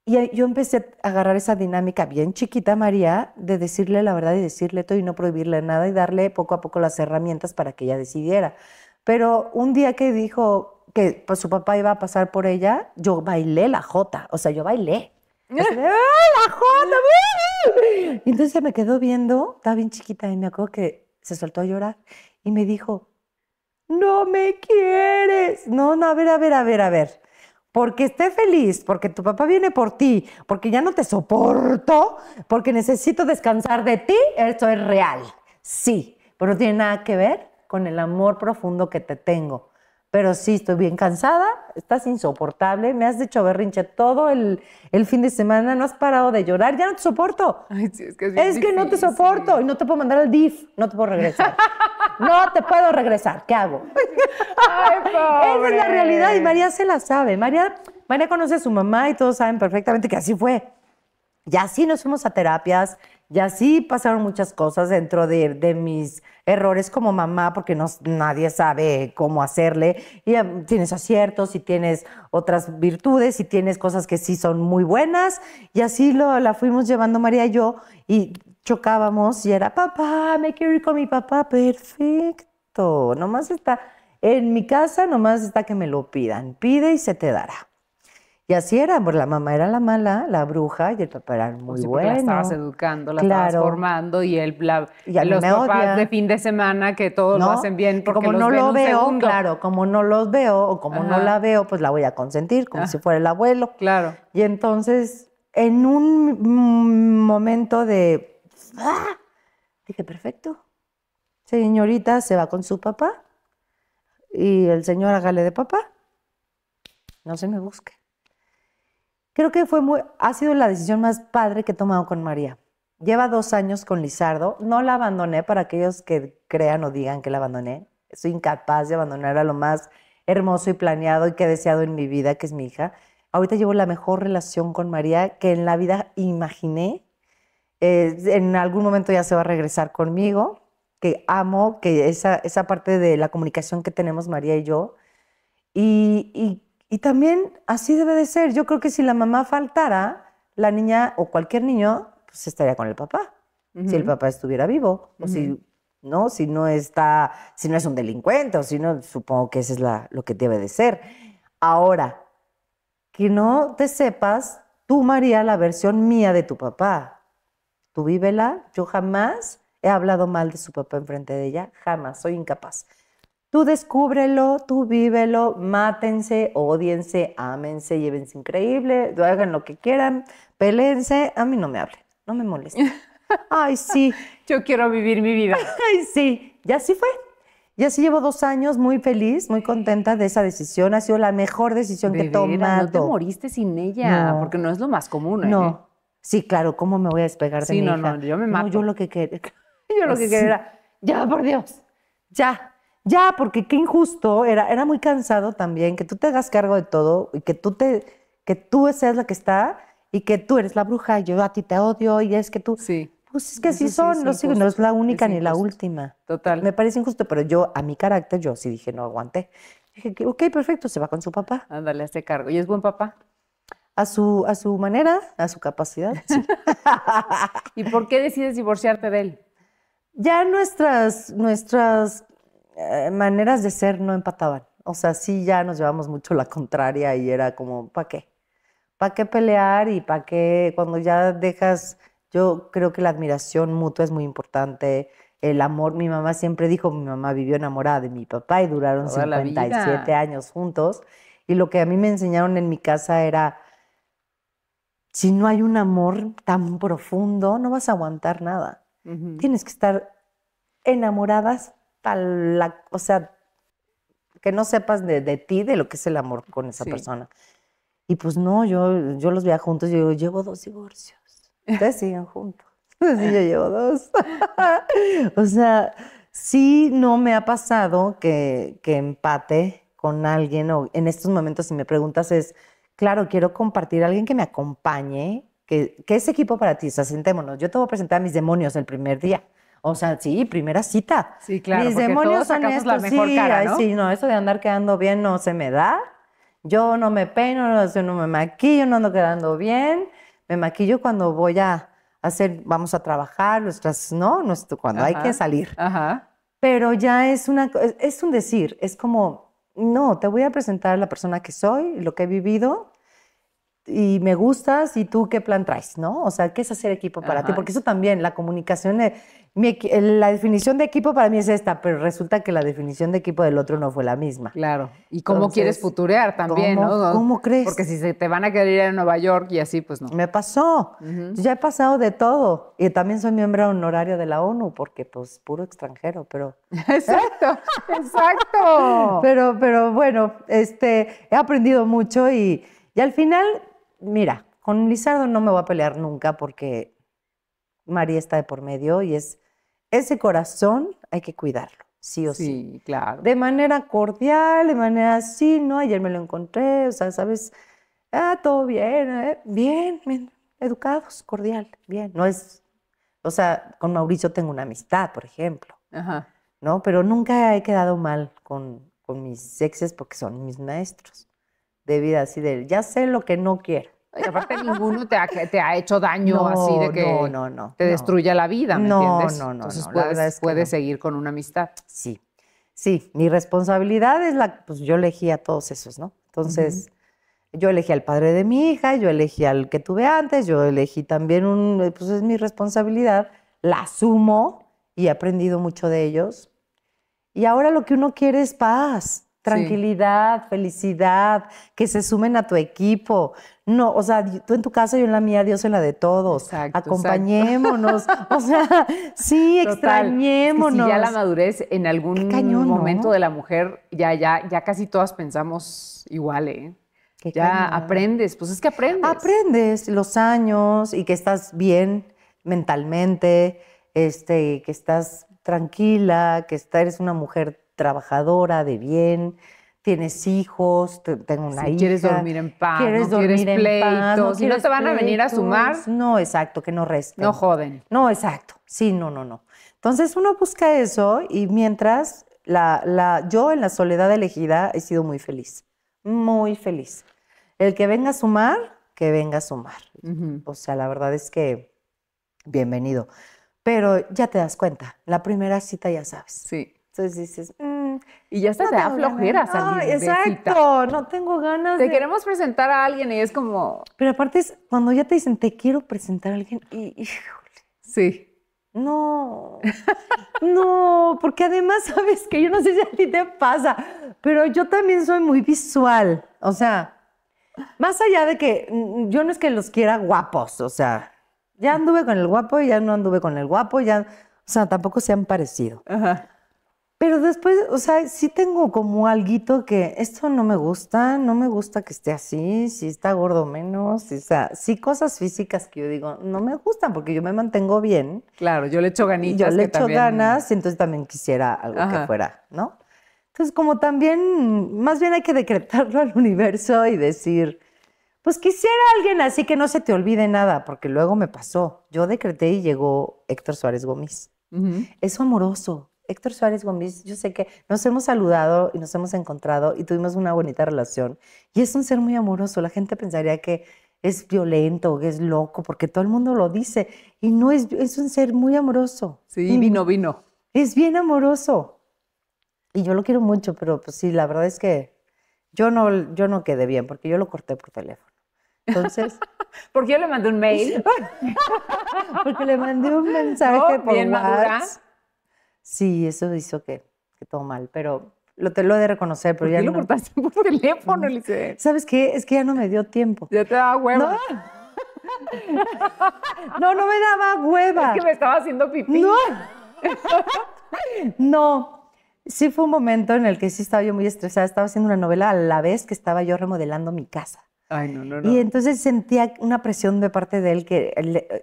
Y yo empecé a agarrar esa dinámica bien chiquita, María, de decirle la verdad y decirle todo y no prohibirle nada y darle poco a poco las herramientas para que ella decidiera. Pero un día que dijo que pues, su papá iba a pasar por ella, yo bailé la jota, o sea, yo bailé. [LAUGHS] la jota! Y entonces me quedó viendo, estaba bien chiquita y me acuerdo que se soltó a llorar y me dijo, no me quieres. No, no, a ver, a ver, a ver, a ver porque esté feliz, porque tu papá viene por ti, porque ya no te soporto, porque necesito descansar de ti, eso es real. Sí, pero no tiene nada que ver con el amor profundo que te tengo pero sí estoy bien cansada, estás insoportable, me has dicho berrinche todo el, fin de semana, no has parado de llorar, ya no te soporto. es que, no te soporto y no te puedo mandar al DIF, no te puedo regresar. [LAUGHS] no te puedo regresar, ¿qué hago? Esa es la realidad y María se la sabe. María, María conoce a su mamá y todos saben perfectamente que así fue. Y así nos fuimos a terapias, y así pasaron muchas cosas dentro de, mis errores como mamá, porque no, nadie sabe cómo hacerle. Y em, tienes aciertos y tienes otras virtudes y tienes cosas que sí son muy buenas. Y así lo, la fuimos llevando María y yo y chocábamos y era, papá, me quiero ir con mi papá, perfecto. Nomás está, en mi casa nomás está que me lo pidan. Pide y se te dará. Y así era, pues la mamá era la mala, la bruja, y el papá era muy sí, bueno. Pues, la estabas educando, la formando, y él, la, y los papás de fin de semana que todos lo hacen bien porque como no lo veo, claro, como no los veo o como no la veo, pues la voy a consentir, como ah. si fuera el abuelo. Claro. Y entonces, en un momento de. ¡ah! Dije, perfecto. Señorita se va con su papá y el señor hágale de papá. No se me busque. Creo que fue muy, ha sido la decisión más padre que he tomado con María. Lleva dos años con Lizardo. No la abandoné para aquellos que crean o digan que la abandoné. Soy incapaz de abandonar a lo más hermoso y planeado y que he deseado en mi vida, que es mi hija. Ahorita llevo la mejor relación con María que en la vida imaginé. en algún momento ya se va a regresar conmigo, que amo, que esa, esa parte de la comunicación que tenemos María y yo. y y también así debe de ser. Yo creo que si la mamá faltara, la niña o cualquier niño, pues estaría con el papá. Si el papá estuviera vivo, o si no, si no está, si no es un delincuente, o si no, supongo que eso es lo que debe de ser. Ahora, que no te sepas tú, María, la versión mía de tu papá. Tú vívela, yo jamás he hablado mal de su papá enfrente de ella, jamás, soy incapaz. Tú descúbrelo, tú vívelo, mátense, odiense, ámense, llévense increíble, hagan lo que quieran, peleense, a mí no me hablen, no me molesten. [LAUGHS] Ay, sí. Yo quiero vivir mi vida. [LAUGHS] Ay, sí. ya así fue. Y así llevo dos años muy feliz, muy contenta de esa decisión. Ha sido la mejor decisión que he tomado. No te moriste sin ella, porque no es lo más común. ¿eh? No. Sí, claro, ¿cómo me voy a despegar de sí, no, no, yo me mato. [LAUGHS] yo lo que quería. Yo lo que quería era, ya, por Dios, ya, ya, porque qué injusto, era, era muy cansado también que tú te hagas cargo de todo y que tú, te, que tú seas la que está y que tú eres la bruja y yo a ti te odio y es que tú... Sí. Pues es que sí son, no, es la única ni la última. Total. Me parece injusto, pero yo, a mi carácter, yo sí dije, no aguanté. Dije, ok, perfecto, se va con su papá. Ándale, este cargo. ¿Y es buen papá? A su, a su manera, a su capacidad. [LAUGHS] ¿Y por qué decides divorciarte de él? Ya nuestras, nuestras eh, maneras de ser no empataban. O sea, sí ya nos llevamos mucho la contraria y era como, ¿para qué? ¿Para qué pelear y para qué? Cuando ya dejas, yo creo que la admiración mutua es muy importante. El amor, mi mamá siempre dijo, mi mamá vivió enamorada de mi papá y duraron 57 años juntos. Y lo que a mí me enseñaron en mi casa era, si no hay un amor tan profundo, no vas a aguantar nada. Tienes que estar enamoradas la, o sea, que no sepas de, ti, de lo que es el amor con esa persona. Y pues no, yo, yo los veía juntos, yo llevo dos divorcios. Ustedes siguen juntos. [LAUGHS] Sí, yo llevo dos. [LAUGHS] o sea, sí no me ha pasado que, que empate con alguien o en estos momentos si me preguntas es, claro, quiero compartir alguien que me acompañe, que, es equipo para ti, o sea, sentémonos, yo te voy a presentar a mis demonios el primer día. O sea, sí, primera cita. Sí, claro. Mis demonios son estos, la mejor sí, cara, ¿no? sí, no, eso de andar quedando bien no se me da. Yo no me peino, no, me maquillo, no ando quedando bien. Me maquillo cuando voy a hacer, vamos a trabajar, nuestras, ¿no? Nuestro, cuando hay que salir. Ajá. Pero ya es una, es, un decir, es como, no, te voy a presentar la persona que soy, lo que he vivido, y me gustas, y tú qué plan traes, ¿no? O sea, ¿qué es hacer equipo para ti? Porque eso también, la comunicación, la definición de equipo para mí es esta, pero resulta que la definición de equipo del otro no fue la misma. Claro. ¿Y cómo quieres futurear también? ¿cómo, ¿no? ¿Cómo crees? Porque si se te van a querer ir a Nueva York y así, pues no. Me pasó. Ya he pasado de todo. Y también soy miembro honorario de la ONU, porque pues puro extranjero, pero. [LAUGHS] exacto, exacto. Pero, pero bueno, este, he aprendido mucho y, y al final, mira, con Lizardo no me voy a pelear nunca porque María está de por medio y es ese corazón hay que cuidarlo, sí o sí. claro. De manera cordial, de manera así, ¿no? Ayer me lo encontré, o sea, ¿sabes? Ah, todo bien, eh? bien, bien, educados, cordial, bien. No es, o sea, con Mauricio tengo una amistad, por ejemplo, Ajá. ¿no? Pero nunca he quedado mal con, con mis exes porque son mis maestros de vida, así de, ya sé lo que no quiero. Y aparte ninguno te ha, hecho daño así de que te destruya la vida, ¿me no, entiendes? No, no, Entonces no. puedes, seguir con una amistad. Sí, sí. Mi responsabilidad es la, pues yo elegí a todos esos, ¿no? Entonces, yo elegí al padre de mi hija, yo elegí al que tuve antes, yo elegí también un, pues es mi responsabilidad, la asumo y he aprendido mucho de ellos. Y ahora lo que uno quiere es paz. Tranquilidad, felicidad, que se sumen a tu equipo. No, o sea, tú en tu casa, yo en la mía, Dios en la de todos. Acompañémonos. [LAUGHS] O sea, sí, extrañémonos. si ya la madurez en algún momento de la mujer, ya, ya, ya casi todas pensamos igual, ¿eh? ya aprendes, pues es que aprendes. Aprendes los años y que estás bien mentalmente, este, que estás tranquila, que eres una mujer trabajadora, de bien, tienes hijos, tengo una hija. Quieres dormir en paz, quieres dormir en paz, no no te van a venir a sumar. No, exacto, que no resten. No joden. No, exacto. Sí, no, no, no. Entonces uno busca eso y mientras la, la, yo en la soledad elegida he sido muy feliz, muy feliz. El que venga a sumar, que venga a sumar. O sea, la verdad es que bienvenido. Pero ya te das cuenta, la primera cita ya sabes. Sí. Entonces dices, mm, y ya hasta no te flojera exacto, no tengo ganas. Te queremos presentar a alguien y es como. Pero aparte es cuando ya te dicen, te quiero presentar a alguien, y híjole. Sí. No, no, porque además [LAUGHS] sabes que yo no sé si a ti te pasa, pero yo también soy muy visual. O sea, más allá de que mm, yo no es que los quiera guapos, o sea, ya anduve con el guapo y ya no anduve con el guapo, ya, o sea, tampoco se han parecido. Ajá. Pero después, o sea, sí tengo como alguito que esto no me gusta, no me gusta que esté así, si está gordo menos, o sea, sí cosas físicas que yo digo, no me gustan porque yo me mantengo bien. Claro, yo le echo ganas, Yo le echo ganas y entonces también quisiera algo que fuera, ¿no? Entonces, como también, más bien hay que decretarlo [LAUGHS] al universo y decir, pues quisiera alguien así que no se te olvide nada, porque luego me pasó. Yo decreté y llegó Héctor Suárez Gómez. Es amoroso Héctor Suárez Gómez, yo sé que nos hemos saludado y nos hemos encontrado y tuvimos una bonita relación. Y es un ser muy amoroso. La gente pensaría que es violento, que es loco, porque todo el mundo lo dice. Y no es, es un ser muy amoroso. Sí, vino, vino. Es bien amoroso. Y yo lo quiero mucho, pero pues sí, la verdad es que yo no, yo no quedé bien, porque yo lo corté por teléfono. Entonces. [LAUGHS] porque yo le mandé un mail. [LAUGHS] porque le mandé un mensaje por Sí, eso hizo que, todo mal, pero lo, te lo he de reconocer, pero ¿Por ya no... [LAUGHS] por teléfono, ¿Sabes qué? Es que ya no me dio tiempo. Ya te daba hueva. No, no, no me daba hueva. Es que me estaba haciendo pipí. No. [LAUGHS] no. Sí fue un momento en el que sí estaba yo muy estresada. Estaba haciendo una novela a la vez que estaba yo remodelando mi casa. Ay, no, no, no. Y entonces sentía una presión de parte de él que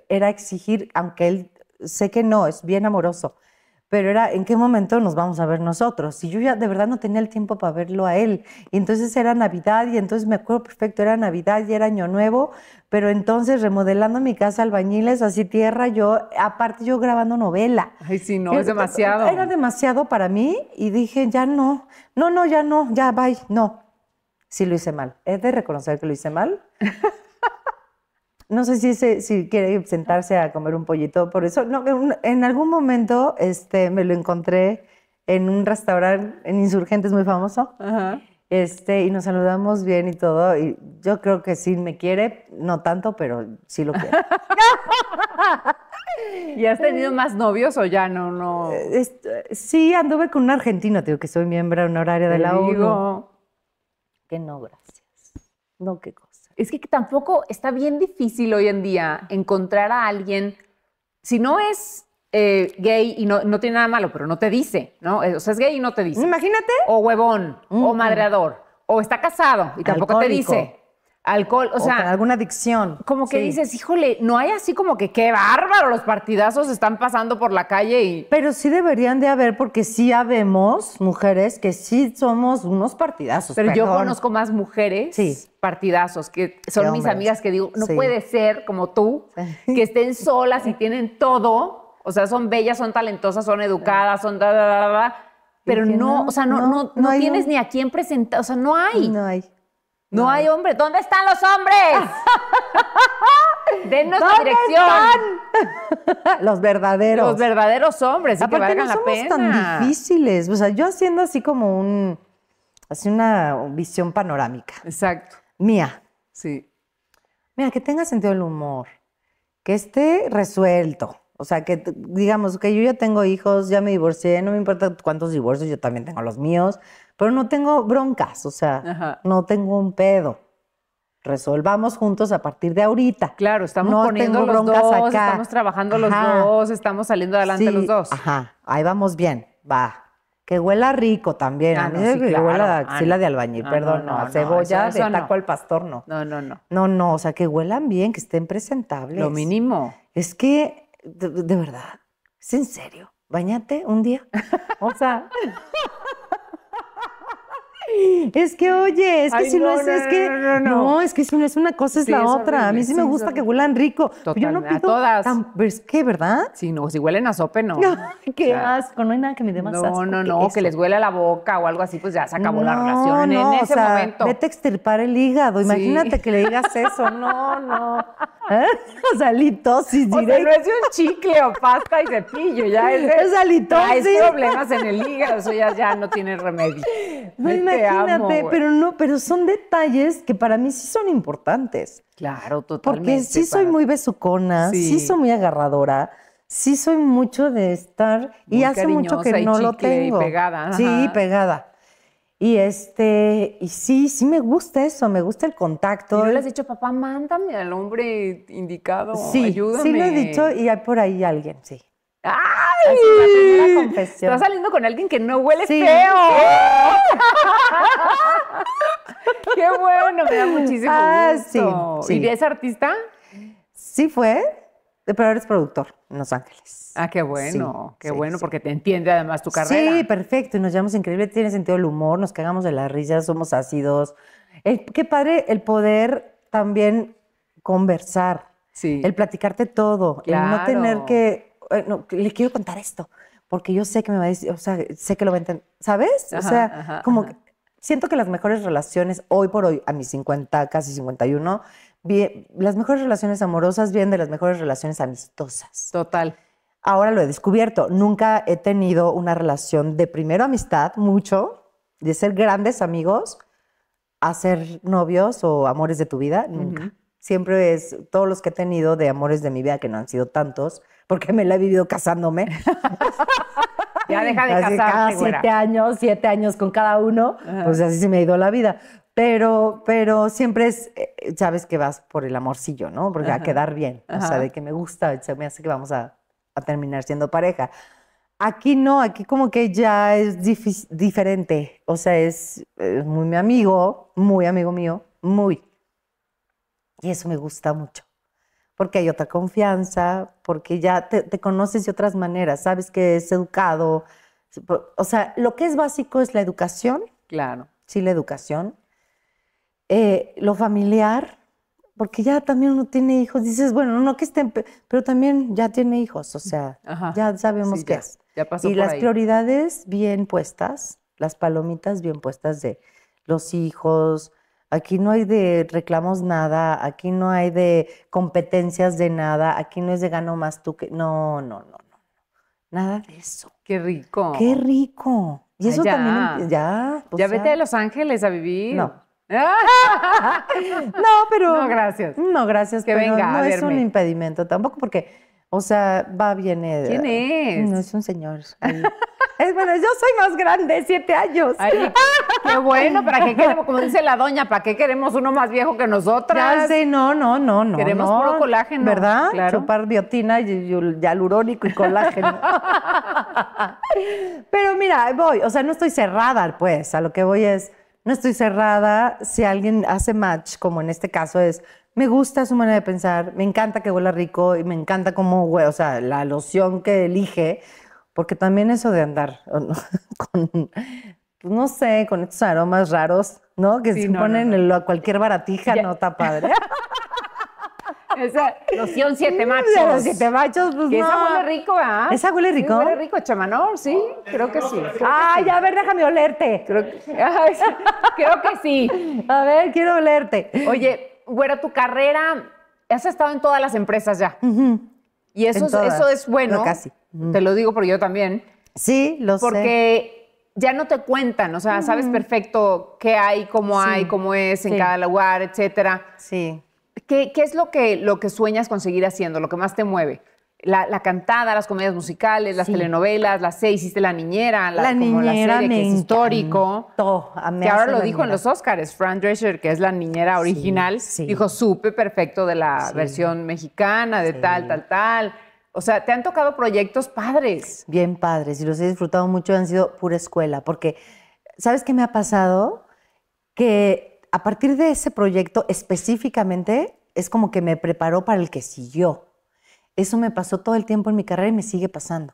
era exigir, aunque él sé que no, es bien amoroso, pero era en qué momento nos vamos a ver nosotros. Y yo ya de verdad no tenía el tiempo para verlo a él. Y entonces era Navidad y entonces me acuerdo perfecto, era Navidad y era Año Nuevo, pero entonces remodelando mi casa albañiles, así tierra, yo, aparte yo grabando novela. Ay, sí, no, es demasiado. Era demasiado para mí y dije, ya no, no, no, ya no, ya, bye, no. Sí lo hice mal. Es de reconocer que lo hice mal. [LAUGHS] no sé si, si quiere sentarse a comer un pollito por eso. No, en, algún momento este, me lo encontré en un restaurante en Insurgentes muy famoso. Este, y nos saludamos bien y todo. Y yo creo que sí me quiere, no tanto, pero sí lo quiere. [LAUGHS] ¿Y has tenido más novios o ya no? no? Eh, sí, anduve con un argentino, digo que soy miembro honoraria de la digo? Que no, gracias. No, qué es que tampoco está bien difícil hoy en día encontrar a alguien, si no es eh, gay y no, no, tiene nada malo, pero no te dice, ¿no? Eh, o sea, es gay y no te dice. Imagínate. O huevón, o madreador, o está casado y tampoco te dice alcohol, o, sea, alguna adicción. Como que dices, híjole, no hay así como que qué bárbaro, los partidazos están pasando por la calle y... Pero sí deberían de haber, porque sí habemos mujeres que sí somos unos partidazos. Pero yo conozco más mujeres partidazos, que son mis amigas que digo, no puede ser como tú, que estén solas y tienen todo, o sea, son bellas, son talentosas, son educadas, son da, da, da, pero no, o sea, no, no, no, tienes ni a quién presentar, o sea, no hay. No hay. No, ah. hay hombre. ¿Dónde están los hombres? [LAUGHS] Dennos nuestra dirección. Están? [LAUGHS] los verdaderos. Los verdaderos hombres. Aparte, que no la somos tan difíciles. O sea, yo haciendo así como un. Así una visión panorámica. Exacto. Mía. Sí. Mira, que tenga sentido el humor. Que esté resuelto. O sea, que digamos que yo ya tengo hijos, ya me divorcié, no me importa cuántos divorcios, yo también tengo los míos. Pero no tengo broncas, o sea, no tengo un pedo. Resolvamos juntos a partir de ahorita. Claro, estamos poniendo los dos, estamos trabajando los dos, estamos saliendo adelante los dos. Ajá, ahí vamos bien, va. Que huela rico también. Ah, sí, que huela ah, axila de albañil, ah, perdón, no, cebolla de taco al pastor, no. No, no, no. No, no, o sea, que huelan bien, que estén presentables. Lo mínimo. Es que, de, de verdad, es en serio, bañate un día. O sea, [LAUGHS] Es que, oye, es que si no, es, es que. No, no, no, es que si no es una cosa, es la otra. a mí sí, me gusta que huelan rico. Pues yo no pido. todas. Tan, es que, ¿verdad? Sí, no, si huelen a sope, no. [LAUGHS] qué asco, no hay nada que me dé más asco. No, no, no, que, les huela la boca o algo así, pues ya se acabó la relación en ese o momento. Vete a extirpar el hígado. Imagínate que le digas eso. No, no. [LAUGHS] ¿Eh? O sea, litosis directa. O sea, no es un chicle o pasta y cepillo, ya es. [LAUGHS] Es litosis. Hay problemas en el hígado, eso ya, ya no tiene remedio. No, imagínate, pero no, pero son detalles que para mí sí son importantes. Claro, totalmente. Porque sí soy muy besucona, sí. soy muy agarradora, sí soy mucho de estar y hace mucho que no lo tengo. pegada. Sí, pegada. Y este, y sí, sí me gusta eso, me gusta el contacto. Yo no le has dicho, papá, mándame al hombre indicado, sí, ayúdame? Sí, lo he dicho y hay por ahí alguien, sí. ¡Ay! Es una Estás saliendo con alguien que no huele feo. [LAUGHS] ¡Qué bueno! Me da muchísimo ah, gusto. Sí, ¿Y es artista? Sí fue, pero eres productor en Los Ángeles. Ah, qué bueno, qué bueno, porque te entiende además tu carrera. Sí, perfecto, y nos llevamos increíble, tiene sentido el humor, nos cagamos de las risas, somos ácidos. qué padre el poder también conversar, Sí. el platicarte todo, el no tener que eh, no, le quiero contar esto, porque yo sé que me va a decir, o sea, sé que lo va a entender, ¿sabes? o sea, como siento que las mejores relaciones hoy por hoy, a mis 50, casi 51, bien, las mejores relaciones amorosas vienen de las mejores relaciones amistosas. Total. Ahora lo he descubierto, nunca he tenido una relación de primero amistad, mucho, de ser grandes amigos, a ser novios o amores de tu vida, nunca. Siempre es todos los que he tenido de amores de mi vida, que no han sido tantos, porque me la he vivido casándome. [LAUGHS] ya deja de casarme Cada siete años, siete años con cada uno, pues así se me ha ido la vida. Pero, pero siempre es, eh, eh, sabes que vas por el amorcillo, ¿no? Porque va a quedar bien, o sea, de que me gusta, se me hace que vamos a, terminar siendo pareja. Aquí no, aquí como que ya es diferente. O sea, es, eh, muy mi amigo, muy amigo mío, muy. Y eso me gusta mucho porque hay otra confianza, porque ya te, conoces de otras maneras, sabes que es educado. O sea, lo que es básico es la educación. Claro. Sí, la educación. Eh, lo familiar, porque ya también uno tiene hijos. Dices, bueno, no que estén, pero también ya tiene hijos, o sea, ya sabemos qué es. Ya pasó y las prioridades bien puestas, las palomitas bien puestas de los hijos, Aquí no hay de reclamos nada, aquí no hay de competencias de nada, aquí no es de gano más tú que... No, no, no, no. Nada de eso. Qué rico. Qué rico. Y eso ya. también... Ya. Pues ya vete a Los Ángeles a vivir. No. [LAUGHS] no, pero... No, gracias. No, gracias. Que venga. No es un impedimento tampoco porque o sea, va, bien. ¿Quién es? No, es un señor. es bueno, yo soy más grande, siete años. qué bueno, ¿para qué queremos? Como dice la doña, ¿para qué queremos uno más viejo que nosotras? Ya sé, no, no, no, no. Queremos puro colágeno. ¿Verdad? Claro. Chupar biotina, y hialurónico y colágeno. [LAUGHS] Pero mira, voy, o sea, no estoy cerrada, pues, a lo que voy es, no estoy cerrada si alguien hace match, como en este caso es, me gusta su manera de pensar, me encanta que huela rico y me encanta cómo, o sea, la loción que elige, porque también eso de andar ¿no? [LAUGHS] con, pues, no sé, con estos aromas raros, ¿no? Que se imponen ponen cualquier baratija, no está padre. [LAUGHS] Esa loción siete machos. siete machos, pues no. Esa huele rico, ¿ah? Esa huele rico. huele rico, chamanor, sí. creo que sí. Ah, Ay, a ver, déjame olerte. [LAUGHS] creo que sí. A ver, quiero olerte. Oye, bueno, tu carrera, has estado en todas las empresas ya. Y eso, es, eso es bueno. casi. Te lo digo porque yo también. Sí, lo porque sé. Porque ya no te cuentan, o sea, sabes perfecto qué hay, cómo hay, cómo es en cada lugar, etcétera. Sí. ¿Qué, ¿Qué, es lo que, lo que sueñas conseguir haciendo, lo que más te mueve? la, cantada, las comedias musicales, las telenovelas, las seis, hiciste La Niñera, la, niñera la que histórico. que ahora lo dijo en los Oscars, Fran Drescher, que es la niñera original, dijo, supe perfecto de la versión mexicana, de tal, tal, tal. O sea, te han tocado proyectos padres. Bien padres, y los he disfrutado mucho, han sido pura escuela, porque ¿sabes qué me ha pasado? Que a partir de ese proyecto específicamente es como que me preparó para el que siguió eso me pasó todo el tiempo en mi carrera y me sigue pasando.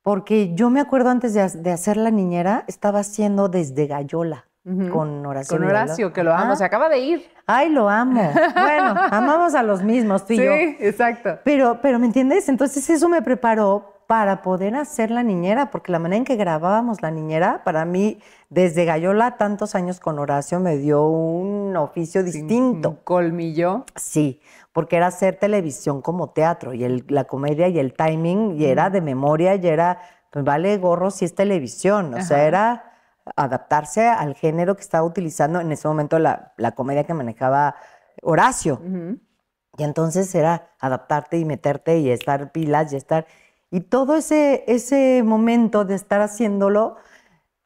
Porque yo me acuerdo antes de, hacer la niñera, estaba haciendo desde Gallola con Horacio. Con Horacio, que lo amo, se acaba de ir. Ay, lo amo. [LAUGHS] Bueno, amamos a los mismos, tú sí, Sí, exacto. Pero, pero, ¿me entiendes? Entonces eso me preparó para poder hacer la niñera, porque la manera en que grabábamos la niñera, para mí, desde Gallola, tantos años con Horacio, me dio un oficio distinto. colmillo? Sí, porque era hacer televisión como teatro, y la comedia y el timing, y era de memoria, y era, pues vale gorro si es televisión, o sea, era adaptarse al género que estaba utilizando en ese momento la, comedia que manejaba Horacio. Y entonces era adaptarte y meterte y estar pilas y estar... Y todo ese, ese momento de estar haciéndolo,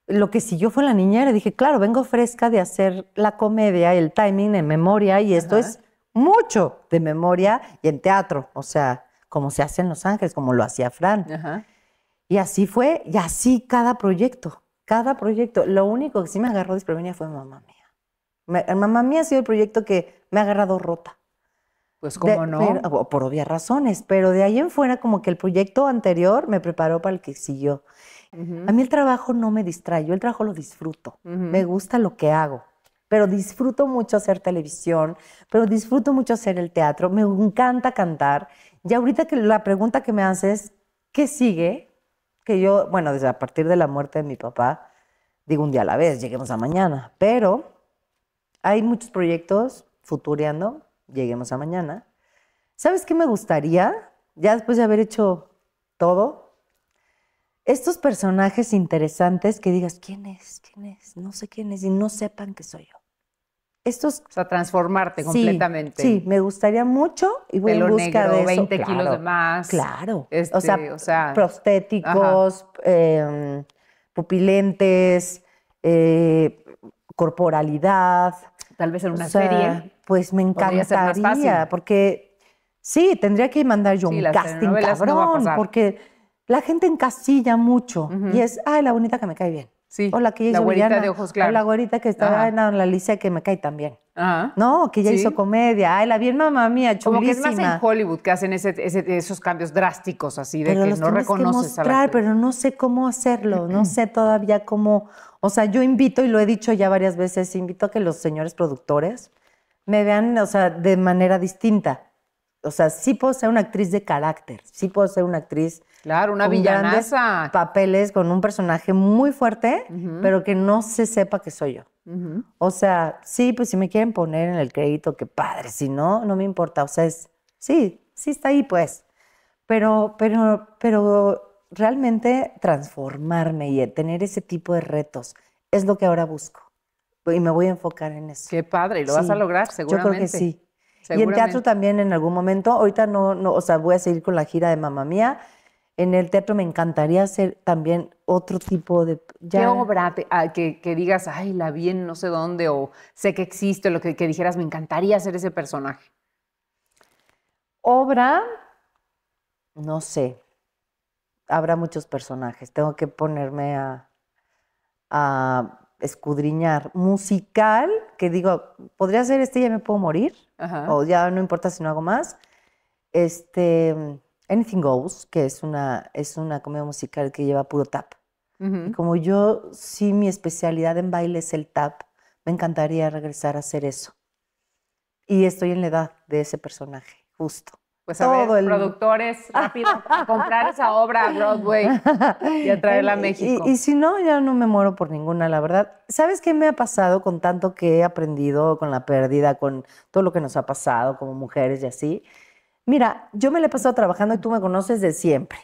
lo que si yo fue la niñera, dije, claro, vengo fresca de hacer la comedia, el timing en memoria, y esto es mucho de memoria y en teatro, o sea, como se hace en Los Ángeles, como lo hacía Fran. Y así fue, y así cada proyecto, cada proyecto. Lo único que sí me agarró de desprevenida fue mamá mía. mamá mía ha sido el proyecto que me ha agarrado rota. Pues cómo no. por obvias razones, pero de ahí en fuera como que el proyecto anterior me preparó para el que siguió. A mí el trabajo no me distrae, yo el trabajo lo disfruto, me gusta lo que hago, pero disfruto mucho hacer televisión, pero disfruto mucho hacer el teatro, me encanta cantar. Y ahorita que la pregunta que me haces, ¿qué sigue? Que yo, bueno, desde a partir de la muerte de mi papá, digo un día a la vez, lleguemos a mañana, pero hay muchos proyectos futureando lleguemos a mañana. ¿Sabes qué me gustaría? Ya después de haber hecho todo, estos personajes interesantes que digas, ¿quién es? ¿Quién es? No sé quién es y no sepan que soy yo. Estos, o sea, transformarte completamente. Sí, me gustaría mucho y voy en busca de 20 kilos más. Claro. o, este, sea, o, sea, prostéticos, em, pupilentes, eh, corporalidad, tal vez en una serie. Pues me encantaría, porque sí, tendría que mandar yo un casting cabrón, porque la gente encasilla mucho y es, ay, la bonita que me cae bien. Sí, o la que la güerita de ojos la güerita que está en la, que me cae también. ¿no? Que ya hizo comedia. Ay, la bien mamá mía, chulísima. Como que es más en Hollywood que hacen esos cambios drásticos así, de que no reconoces a la... Pero no sé cómo hacerlo, no sé todavía cómo... O sea, yo invito, y lo he dicho ya varias veces, invito a que los señores productores me vean, o sea, de manera distinta. O sea, sí puedo ser una actriz de carácter, sí puedo ser una actriz Claro, una con villanaza. Papeles con un personaje muy fuerte, pero que no se sepa que soy yo. O sea, sí, pues si me quieren poner en el crédito, qué padre, si no, no me importa. O sea, es, sí, sí está ahí, pues. Pero, pero, pero realmente transformarme y tener ese tipo de retos es lo que ahora busco. Y me voy a enfocar en eso. Qué padre, y lo vas a lograr, seguramente. Yo creo que sí. Y en teatro también en algún momento, ahorita no, no, o sea, voy a seguir con la gira de Mamá Mía en el teatro me encantaría hacer también otro tipo de... ¿Qué obra ah, que, digas, ay, la vi en no sé dónde o sé que existe, lo que, dijeras, me encantaría hacer ese personaje? Obra, no sé, habrá muchos personajes, tengo que ponerme a, escudriñar. Musical, que digo, podría ser este, ya me puedo morir, o ya no importa si no hago más. Este Anything Goes, que es una, es una comedia musical que lleva puro tap. como yo, si mi especialidad en baile es el tap, me encantaría regresar a hacer eso. Y estoy en la edad de ese personaje, justo. Pues a ver, productores, [LAUGHS] rápido, a comprar esa obra a Broadway y a traerla a México. y, si no, ya no me muero por ninguna, la verdad. ¿Sabes qué me ha pasado con tanto que he aprendido, con la pérdida, con todo lo que nos ha pasado como mujeres y así? Mira, yo me la he pasado trabajando y tú me conoces de siempre.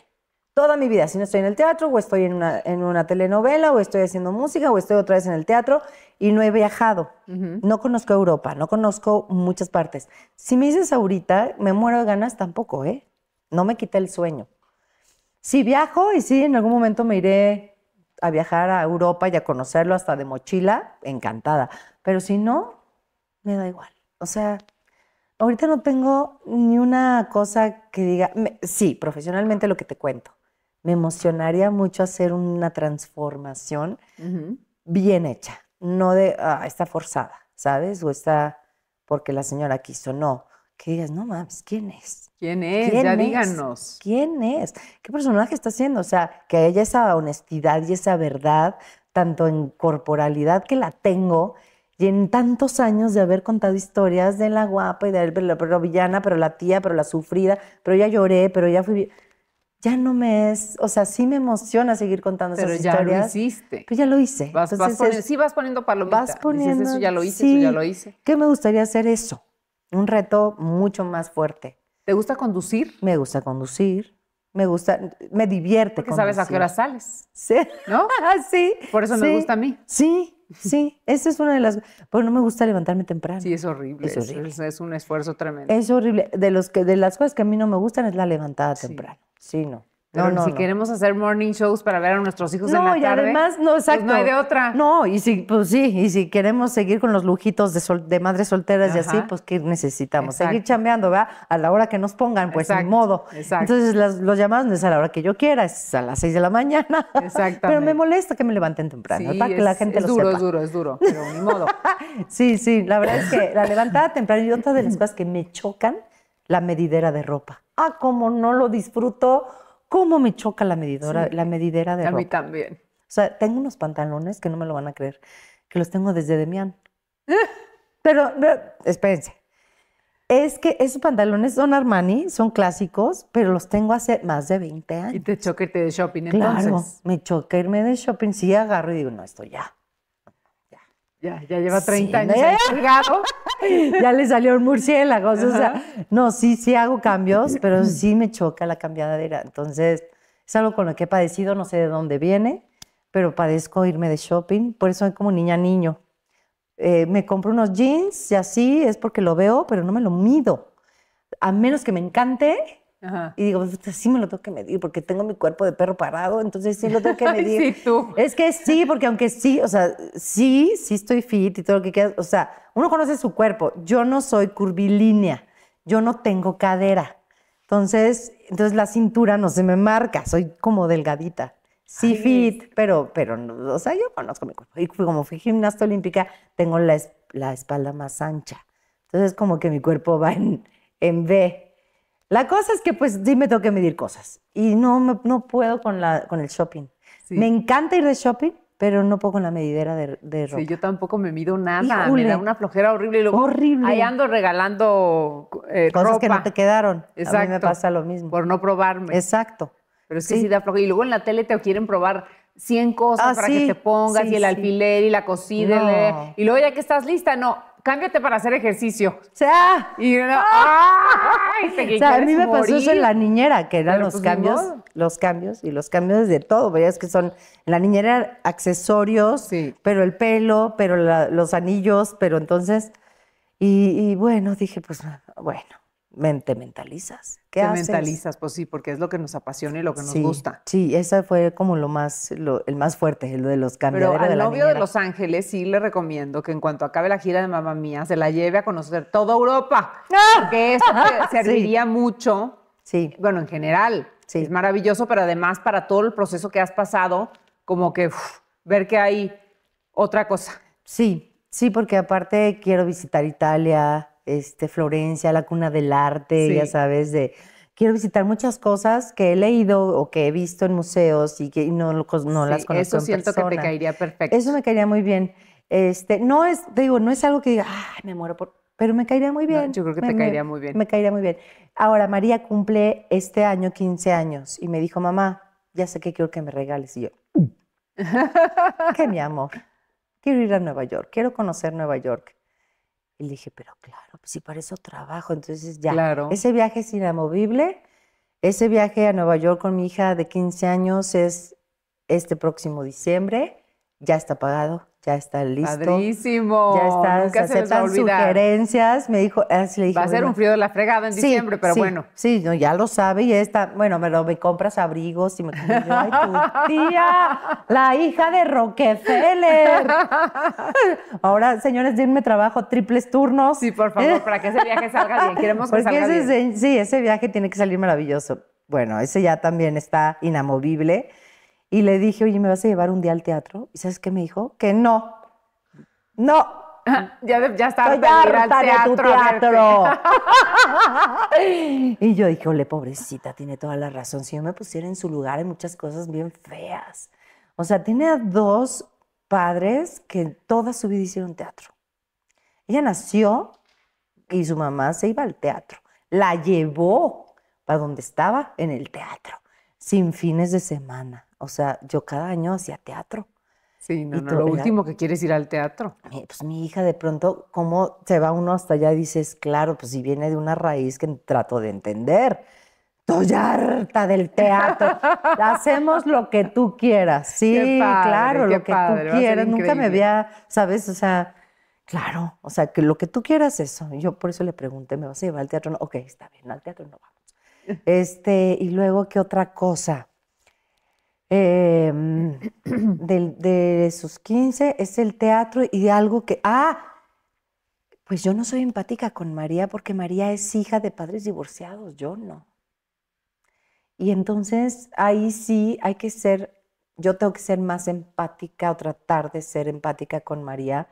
Toda mi vida, si no estoy en el teatro, o estoy en una, telenovela, o estoy haciendo música, o estoy otra vez en el teatro, y no he viajado. No conozco Europa, no conozco muchas partes. Si me dices ahorita, me muero de ganas tampoco, ¿eh? No me quita el sueño. Si viajo, y sí, en algún momento me iré a viajar a Europa y a conocerlo hasta de mochila, encantada. Pero si no, me da igual. O sea, ahorita no tengo ni una cosa que diga, sí, profesionalmente lo que te cuento, me emocionaría mucho hacer una transformación bien hecha, no de, ah, está forzada, ¿sabes? O está porque la señora quiso, no. Que digas, no mames, ¿quién es? ¿Quién es? ya díganos. ¿Quién es? ¿Qué personaje está haciendo? O sea, que haya esa honestidad y esa verdad, tanto en corporalidad que la tengo, y en tantos años de haber contado historias de la guapa y de la, villana, pero la tía, pero la sufrida, pero ya lloré, pero ya fui. Ya no me es, o sea, sí me emociona seguir contando esas historias. Pero ya lo hiciste. Pues ya lo hice. Vas, vas poniendo, sí vas poniendo palomitas. Vas poniendo. Dices, eso ya lo hice, sí, eso ya lo hice. ¿Qué me gustaría hacer eso? Un reto mucho más fuerte. ¿Te gusta conducir? Me gusta conducir me gusta, me divierte. Porque sabes a qué hora sales. Sí. ¿No? [LAUGHS] sí. Por eso me gusta a mí. Sí, Sí, esa es una de las... pero no me gusta levantarme temprano. Sí, es horrible. Es, un esfuerzo tremendo. Es horrible. De, los que, de las cosas que a mí no me gustan es la levantada temprano. Sí, no no, no, si queremos hacer morning shows para ver a nuestros hijos en la tarde. No, y además, no, exacto. Pues, no hay de otra. No, y si, pues sí, y si queremos seguir con los lujitos de, madres solteras y así, pues ¿qué necesitamos? Seguir chambeando, ¿verdad? A la hora que nos pongan, pues en modo. Entonces, los llamados no es a la hora que yo quiera, es a las seis de la mañana. Exacto. Pero me molesta que me levanten temprano, sí, para que la gente es duro, Es duro, es duro, pero ni modo. [LAUGHS] sí, sí, la verdad es que la levantada temprano y otra de las cosas que me chocan, la medidera de ropa. Ah, como no lo disfruto ¿Cómo me choca la medidora, la medidera de a A mí también. O sea, tengo unos pantalones que no me lo van a creer, que los tengo desde Demián. [LAUGHS] Pero, espérense. Es que esos pantalones son Armani, son clásicos, pero los tengo hace más de 20 años. Y te choca irte de shopping entonces. Claro, me choca irme de shopping. Sí, agarro y digo, no, esto ya. Ya, ya lleva 30 años [LAUGHS] ya le salió el murciélago. O sea, no, sí, sí hago cambios, pero sí me choca la cambiadera. Entonces, es algo con lo que he padecido, no sé de dónde viene, pero padezco irme de shopping. Por eso soy como niña niño. Eh, me compro unos jeans y así es porque lo veo, pero no me lo mido. A menos que me encante, y digo, sí me lo tengo que medir porque tengo mi cuerpo de perro parado, entonces sí lo tengo que [LAUGHS] medir. tú. Es que sí, porque aunque sí, o sea, sí, sí estoy fit y todo lo que quieras, o sea, uno conoce su cuerpo. Yo no soy curvilínea, yo no tengo cadera. Entonces, entonces la cintura no se me marca, soy como delgadita. Sí, fit, pero, pero, o sea, yo conozco mi cuerpo. Y como fui gimnasta olímpica, tengo la, la espalda más ancha. Entonces, como que mi cuerpo va en, en B. La cosa es que pues dime me tengo que medir cosas y no, no puedo con, la, con el shopping. Me encanta ir de shopping, pero no puedo con la medidera de, de ropa. Sí, yo tampoco me mido nada, una flojera horrible. Y luego horrible. Ahí ando regalando eh, Cosas que no te quedaron. Exacto. A mí me pasa lo mismo. Por no probarme. Exacto. Pero es sí. que sí da flojera. Y luego en la tele te quieren probar 100 cosas ah, para que te pongas y el alfiler y la cocina. Y luego ya que estás lista, no, cámbiate para hacer ejercicio. O sea, y, ¡ah! a mí me pasó eso en la niñera, que eran los pues, cambios, los cambios y los cambios de todo. Veías que son, la niñera accesorios, pero el pelo, pero los anillos, pero entonces, y bueno, dije, pues bueno, te mentalizas. ¿Qué te mentalizas, pues sí, porque es lo que nos apasiona y lo que nos gusta. Sí, ese fue como lo más, lo, el más fuerte, el de los cambios. Pero al de novio de Los Ángeles sí le recomiendo que en cuanto acabe la gira de Mamá Mía, se la lleve a conocer toda Europa. ¡No! Porque eso te [LAUGHS] serviría mucho. Sí. Bueno, en general. Sí. Es maravilloso, pero además para todo el proceso que has pasado, como que ver que hay otra cosa. Sí, sí, porque aparte quiero visitar Italia, este, Florencia, la cuna del arte, ya sabes, de quiero visitar muchas cosas que he leído o que he visto en museos y que no, no las conozco. Eso siento que te caería perfecto. Eso me caería muy bien. Este, no es, te digo, no es algo que diga, me muero por. Pero me caería muy bien. yo creo que me, te caería muy bien. Me caería muy bien. Ahora, María cumple este año 15 años y me dijo, mamá, ya sé que quiero que me regales. Y yo, que mi [LAUGHS] amor, quiero ir a Nueva York, quiero conocer Nueva York y le dije, pero claro, pues si para eso trabajo, entonces ya. Ese viaje es inamovible. Ese viaje a Nueva York con mi hija de 15 años es este próximo diciembre. Ya está pagado ya está listo. Padrísimo. Ya está, Nunca aceptan sugerencias. Me dijo, ah, le va a ser un frío de la fregada en diciembre, pero bueno. Sí, no, ya lo sabe y está, bueno, me, lo, me compras abrigos y me como ay, tu tía, la hija de Rockefeller. [LAUGHS] Ahora, señores, denme trabajo, triples turnos. Sí, por favor, [LAUGHS] para que ese viaje salga bien. Queremos que Sí, ese viaje tiene que salir maravilloso. Bueno, ese ya también está inamovible. Y le dije, oye, ¿me vas a llevar un día al teatro? ¿Y sabes qué me dijo? Que no. No. [LAUGHS] Ya, ya está. tu teatro. [LAUGHS] y yo dije, ole, pobrecita, tiene toda la razón. Si yo me pusiera en su lugar, hay muchas cosas bien feas. O sea, tiene a dos padres que toda su vida hicieron teatro. Ella nació y su mamá se iba al teatro. La llevó para donde estaba, en el teatro sin fines de semana. O sea, yo cada año hacía teatro. Sí, no, y lo último que quieres ir al teatro. Pues mi hija, de pronto, ¿cómo se va uno hasta allá? Y dices, claro, pues si viene de una raíz que trato de entender. Estoy harta del teatro. [LAUGHS] Hacemos lo que tú quieras. Sí, claro, lo que tú quieras. Nunca me había, ¿sabes? O sea, claro, o sea, que lo que tú quieras, eso. Yo por eso le pregunté, ¿me vas a llevar al teatro? No, ok, está bien, al teatro no vamos. Este, y luego, ¿qué otra cosa? Em, [CLEARS THROAT] de, de, sus 15 es el teatro y algo que... Ah, pues yo no soy empática con María porque María es hija de padres divorciados, yo no. Y entonces ahí sí hay que ser, yo tengo que ser más empática o tratar de ser empática con María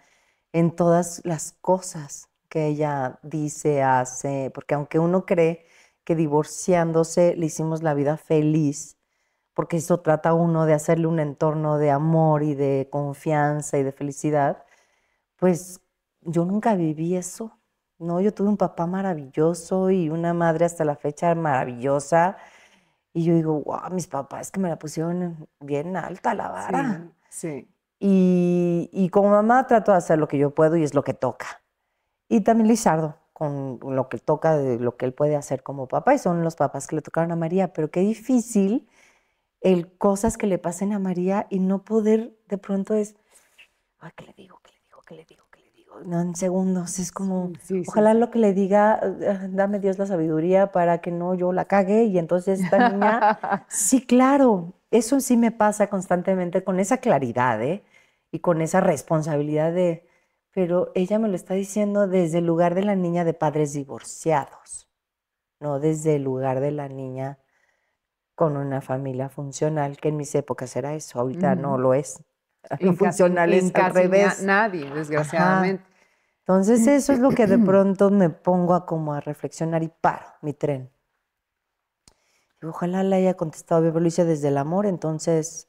en todas las cosas que ella dice, hace, porque aunque uno cree que divorciándose le hicimos la vida feliz, porque eso trata uno de hacerle un entorno de amor y de confianza y de felicidad, pues yo nunca viví eso. No, yo tuve un papá maravilloso y una madre hasta la fecha maravillosa. Y yo digo, wow, mis papás que me la pusieron bien alta la vara. Sí. Y, y como mamá trato de hacer lo que yo puedo y es lo que toca. Y también Lizardo, con lo que toca, de lo que él puede hacer como papá, y son los papás que le tocaron a María, pero qué difícil el cosas que le pasen a María y no poder de pronto es, ¿qué le digo? ¿Qué le digo? ¿Qué le digo? ¿Qué le digo? No, en segundos, es como, ojalá lo que le diga, eh, dame Dios la sabiduría para que no yo la cague y entonces esta niña, [LAUGHS] sí, claro, eso sí me pasa constantemente con esa claridad, ¿eh? Y con esa responsabilidad de pero ella me lo está diciendo desde el lugar de la niña de padres divorciados, no desde el lugar de la niña con una familia funcional, que en mis épocas era eso, ahorita no lo es. Lo [LAUGHS] funcional es al revés. nadie, desgraciadamente. Entonces eso es lo que de [CLEARS THROAT] pronto me pongo a como a reflexionar y paro mi tren. Y ojalá la haya contestado bien, desde el amor, entonces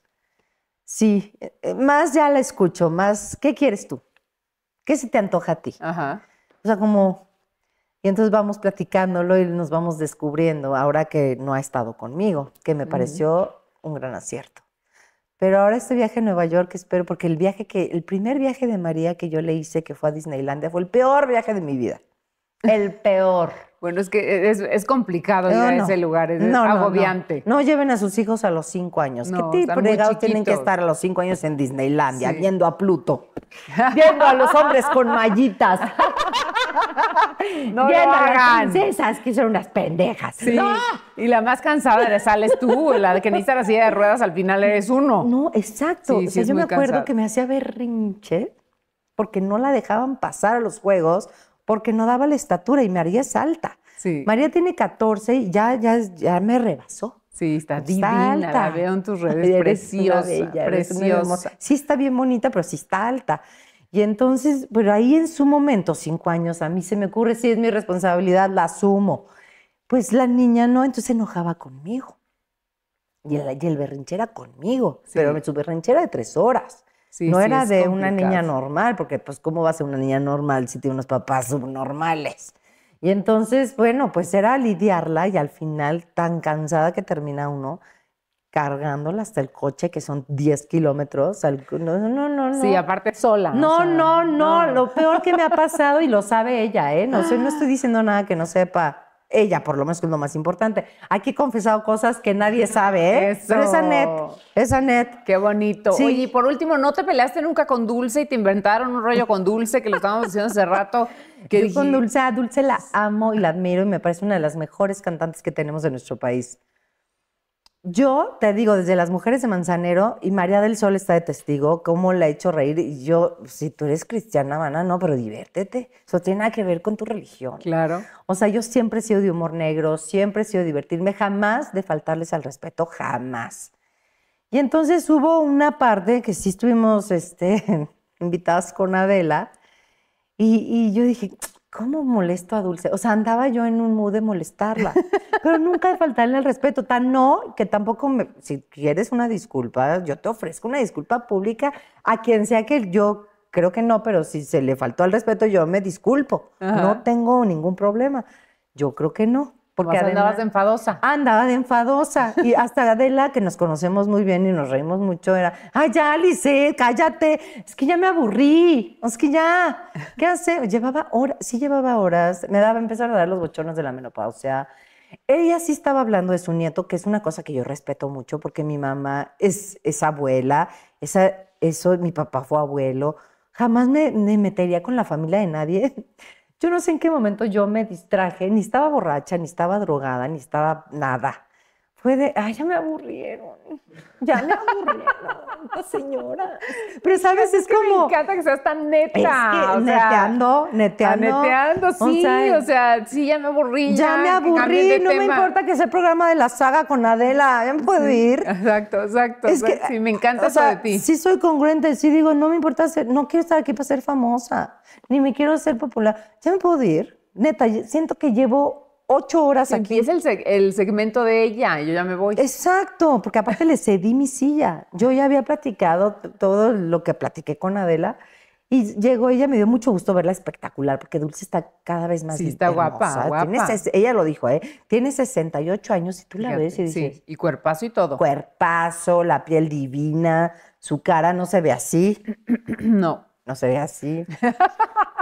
sí, eh, eh, más ya la escucho, más, ¿qué quieres tú? ¿Qué se te antoja a ti? O sea, como... Y entonces vamos platicándolo y nos vamos descubriendo ahora que no ha estado conmigo, que me pareció un gran acierto. Pero ahora este viaje a Nueva York espero, porque el viaje que, el primer viaje de María que yo le hice, que fue a Disneylandia, fue el peor viaje de mi vida. [LAUGHS] El peor. Bueno, es que es, complicado no, ir a ese lugar, es, agobiante. No, lleven a sus hijos a los cinco años. ¿Qué tipo tienen que estar a los cinco años en Disneylandia, viendo a Pluto? [LAUGHS] viendo a los hombres con mallitas. [LAUGHS] no viendo a las princesas, que son unas pendejas. Sí. Y la más cansada de sales tú, la que necesita la silla de ruedas al final eres uno. No, exacto. o sea, yo me acuerdo que me hacía berrinche porque no la dejaban pasar a los juegos porque no daba la estatura y María es alta. María tiene 14 y ya, ya, ya me rebasó. Sí, está, divina, la veo en tus [LAUGHS] redes, preciosa, preciosa. Sí está bien bonita, pero sí está alta. Y entonces, pero ahí en su momento, cinco años, a mí se me ocurre, si es mi responsabilidad, la asumo. Pues la niña no, entonces se enojaba conmigo. Y el, berrinchera conmigo, pero pero su berrinchera de tres horas no era de una niña normal, porque pues cómo va a ser una niña normal si tiene unos papás subnormales. Y entonces, bueno, pues era lidiarla y al final tan cansada que termina uno cargándola hasta el coche, que son 10 kilómetros. No, no, no, no. Sí, aparte sola. No, no, no, Lo peor que me ha pasado, y lo sabe ella, ¿eh? No, no estoy diciendo nada que no sepa ella, por lo menos, que es lo más importante. Aquí he confesado cosas que nadie sabe, ¿eh? [LAUGHS] Pero es net, es Qué bonito. Sí. y por último, ¿no te peleaste nunca con Dulce y te inventaron un rollo con Dulce que lo estábamos diciendo hace rato? [LAUGHS] Que con Dulce, a Dulce la amo y la admiro y me parece una de las mejores cantantes que tenemos en nuestro país. Yo te digo, desde las mujeres de Manzanero, y María del Sol está de testigo, cómo la he hecho reír. Y yo, si tú eres cristiana, Mana, no, pero diviértete. Eso tiene nada que ver con tu religión. Claro. O sea, yo siempre he sido de humor negro, siempre he sido divertirme, jamás de faltarles al respeto, jamás. Y entonces hubo una parte que sí estuvimos este, [LAUGHS] invitadas con Adela, y, y yo dije, ¿cómo molesto a Dulce? O sea, andaba yo en un mood de molestarla, [LAUGHS] pero nunca de faltarle el respeto. Tan no que tampoco, me, si quieres una disculpa, yo te ofrezco una disculpa pública a quien sea que yo creo que no, pero si se le faltó al respeto, yo me disculpo. No tengo ningún problema. Yo creo que no. Porque andabas de enfadosa. Andaba de enfadosa. [LAUGHS] Y hasta Adela, que nos conocemos muy bien y nos reímos mucho, era, ay, ya, Alice, cállate. Es que ya me aburrí. Es que ya. ¿Qué hace? Llevaba horas, sí llevaba horas. Me daba, empezar a dar los bochornos de la menopausia. Ella sí estaba hablando de su nieto, que es una cosa que yo respeto mucho porque mi mamá es, abuela, esa, eso, mi papá fue abuelo. Jamás me, me metería con la familia de nadie yo no sé en qué momento yo me distraje, ni estaba borracha, ni estaba drogada, ni estaba nada. Puede, ay, ya me aburrieron, ya me aburrieron, [LAUGHS] señora. Pero sabes, es, como... Me encanta que seas tan neta. Es que o neteando, sea, neteando. Neteando, sí, o sea, sí, ya me aburrí. Ya, me aburrí, no me importa que sea el programa de la saga con Adela, ya me puedo ir. Exacto, exacto. Es que, sí, me encanta o eso de ti. Sí soy congruente, sí digo, no me importa ser, no quiero estar aquí para ser famosa, ni me quiero ser popular, ya me puedo ir. Neta, siento que llevo ocho horas aquí. Empieza el, el, segmento de ella, yo ya me voy. Exacto, porque aparte le cedí mi silla. Yo ya había platicado todo lo que platiqué con Adela. Y llegó ella, me dio mucho gusto verla espectacular, porque Dulce está cada vez más Sí, está guapa, guapa. ella lo dijo, ¿eh? Tiene 68 años y tú la ves y dices... Sí, y cuerpazo y todo. Cuerpazo, la piel divina, su cara no se ve así. [CLEARS THROAT] no. No se ve así. [LAUGHS]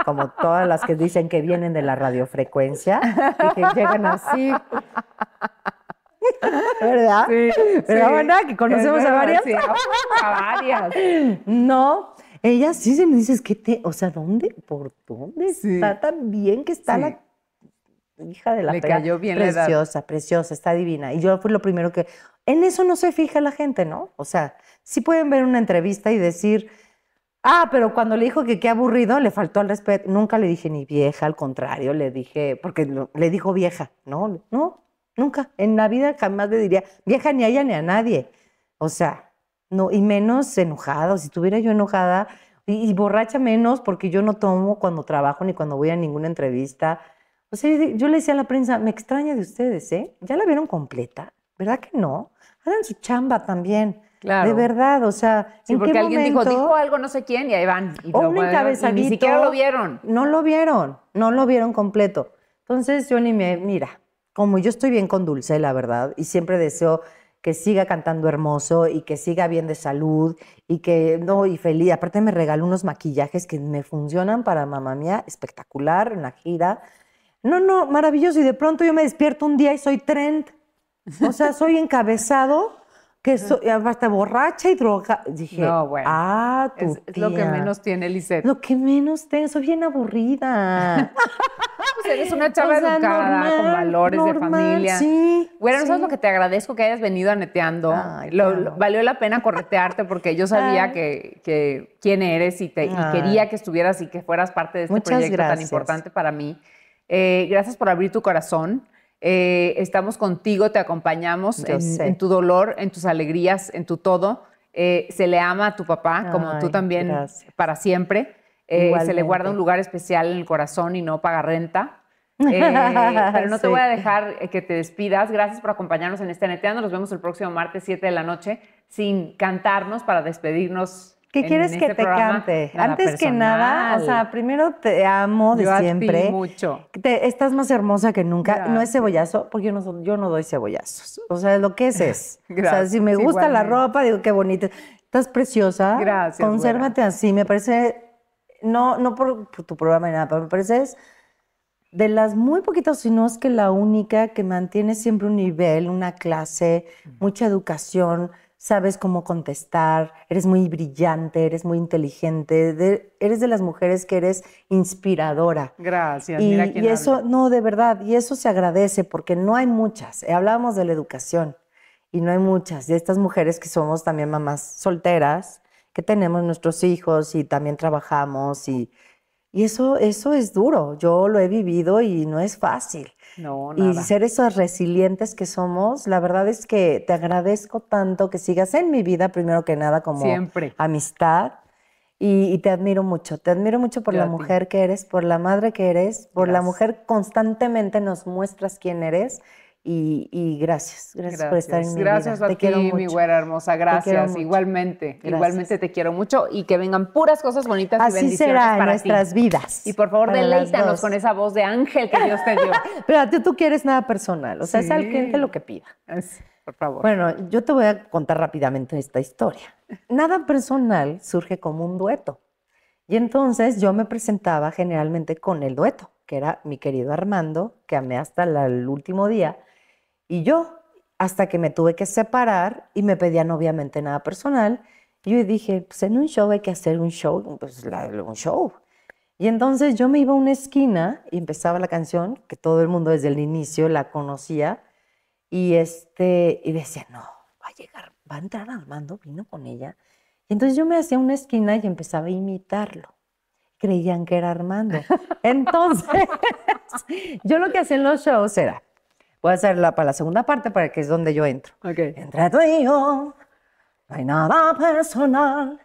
como todas las que dicen que vienen de la radiofrecuencia y que llegan así. ¿Verdad? Sí, ¿Verdad, Que conocemos a varias. a varias. [LAUGHS] No, ellas sí se me dices que te, o sea, ¿dónde? ¿Por dónde está tan bien que está la hija de la Le cayó bien preciosa, la preciosa, está divina. Y yo fui lo primero que en eso no se fija la gente, ¿no? O sea, sí pueden ver una entrevista y decir, Ah, pero cuando le dijo que qué aburrido, le faltó al respeto. Nunca le dije ni vieja, al contrario, le dije, porque le dijo vieja, ¿no? No, nunca. En la vida jamás le diría vieja ni a ella ni a nadie. O sea, no, y menos enojada, o Si estuviera yo enojada y, y borracha menos, porque yo no tomo cuando trabajo ni cuando voy a ninguna entrevista. O sea, yo le decía a la prensa, me extraña de ustedes, ¿eh? ¿Ya la vieron completa? ¿Verdad que no? Hagan su chamba también. De verdad, o sea, sí, ¿en porque alguien dijo, algo no sé quién y ahí van. Y, lo, ni siquiera lo vieron. No lo vieron, no lo vieron completo. Entonces yo ni me, mira, como yo estoy bien con Dulce, la verdad, y siempre deseo que siga cantando hermoso y que siga bien de salud y que, no, y feliz. Aparte me regaló unos maquillajes que me funcionan para mamá mía, espectacular en la gira. No, no, maravilloso. Y de pronto yo me despierto un día y soy trend. O sea, soy encabezado que hasta borracha y droga. Dije, ah, tu es, es lo que menos tiene Lisette. Lo que menos tengo, soy bien aburrida. [LAUGHS] pues eres una chava educada, con valores de familia. Sí. Bueno, sí. ¿sabes lo que te agradezco que hayas venido aneteando. valió la pena corretearte porque yo sabía que, quién eres y, quería que estuvieras y que fueras parte de este proyecto tan importante para mí. Eh, gracias por abrir tu corazón. Eh, estamos contigo, te acompañamos en, tu dolor, en tus alegrías, en tu todo. Eh, se le ama a tu papá, como tú también, para siempre. Eh, se le guarda un lugar especial en el corazón y no paga renta. [LAUGHS] pero no te voy a dejar que te despidas. Gracias por acompañarnos en este neteando. Nos vemos el próximo martes, 7 de la noche, sin cantarnos para despedirnos ¿Qué quieres que este te cante? Antes que nada, o sea, primero te amo de yo siempre. mucho. estás más hermosa que nunca. No es cebollazo, porque yo no, doy cebollazos. O sea, lo que es es. [LAUGHS] O sea, si me gusta la ropa, digo, qué bonita. Estás preciosa. Gracias. Consérvate así. Me parece, no, no por, tu programa ni nada, pero me parece es de las muy poquitas, si no es que la única que mantiene siempre un nivel, una clase, mucha educación sabes cómo contestar, eres muy brillante, eres muy inteligente, eres de las mujeres que eres inspiradora. Gracias. Y, y eso, no, de verdad, y eso se agradece porque no hay muchas. Eh, hablábamos de la educación y no hay muchas. De estas mujeres que somos también mamás solteras, que tenemos nuestros hijos y también trabajamos y y eso, eso es duro, yo lo he vivido y no es fácil. No, nada. Y ser esos resilientes que somos, la verdad es que te agradezco tanto que sigas en mi vida, primero que nada, como amistad. Y, te admiro mucho, te admiro mucho por la mujer que eres, por la madre que eres, por la mujer constantemente nos muestras quién eres y, gracias, gracias, por estar en mi Gracias vida. a te quiero mi güera hermosa. Gracias, igualmente. Igualmente te quiero mucho y que vengan puras cosas bonitas y bendiciones será para nuestras vidas. Y por favor, deleítanos con esa voz de ángel que Dios te dio. [LAUGHS] Pero tú, tú quieres nada personal, o sea, es al cliente lo que pida. por favor. Bueno, yo te voy a contar rápidamente esta historia. Nada personal surge como un dueto. Y entonces yo me presentaba generalmente con el dueto, que era mi querido Armando, que amé hasta el último día y yo, hasta que me tuve que separar y me pedían obviamente nada personal, yo dije, pues en un show hay que hacer un show, pues un show. Y entonces yo me iba a una esquina y empezaba la canción, que todo el mundo desde el inicio la conocía, y, este, y decía, no, va a llegar, va a entrar Armando, vino con ella. Y entonces yo me hacía una esquina y empezaba a imitarlo. Creían que era Armando. [LAUGHS] Entonces, [LAUGHS] yo lo que hacía en los shows era, Voy a hacerla para la segunda parte, para que es donde yo entro. Entre tú y yo no hay nada personal.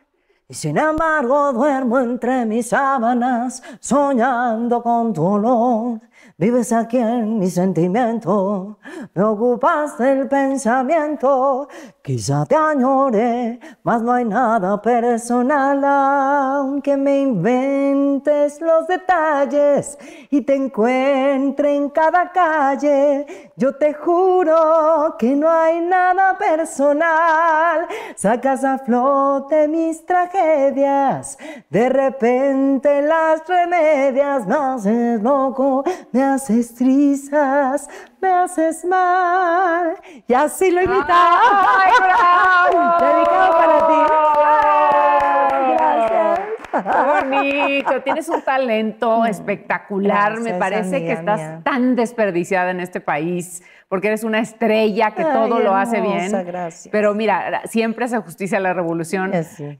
Y sin embargo duermo entre mis sábanas, soñando con tu olor. Vives aquí en mi sentimiento, me ocupas del pensamiento Quizá te añore, mas no hay nada personal, aunque me inventes los detalles y te encuentre en cada calle. Yo te juro que no hay nada personal. Sacas a flote mis tragedias, de repente las remedias, me haces loco, me haces trizas, me haces mal. Y así lo invitaba. ¡Ay, Dedicado para ti. gracias. Qué bonito, tienes un talento mm. espectacular. me parece que estás tan desperdiciada en este país porque eres una estrella que todo lo hace bien. Gracias. Pero mira, siempre se justicia la revolución.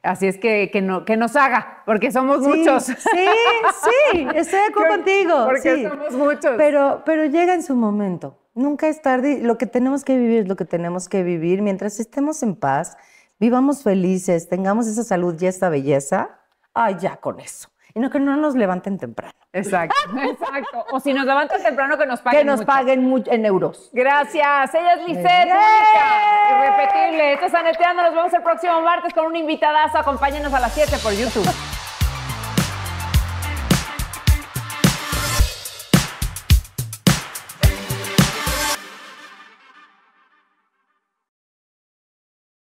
Así es que, no, que nos haga, porque somos muchos. Sí, sí, estoy de acuerdo contigo. Porque somos muchos. Pero, pero llega en su momento. Nunca es tarde. Lo que tenemos que vivir es lo que tenemos que vivir. Mientras estemos en paz, vivamos felices, tengamos esa salud y esa belleza. Ay, ya con eso y no que no nos levanten temprano. Exacto, [LAUGHS] exacto. O si nos levantan temprano, que nos paguen Que nos paguen en euros. Gracias. Ella es y irrepetible. Esto es Aneteando. Nos vemos el próximo martes con un invitadazo. Acompáñenos a las 7 por YouTube.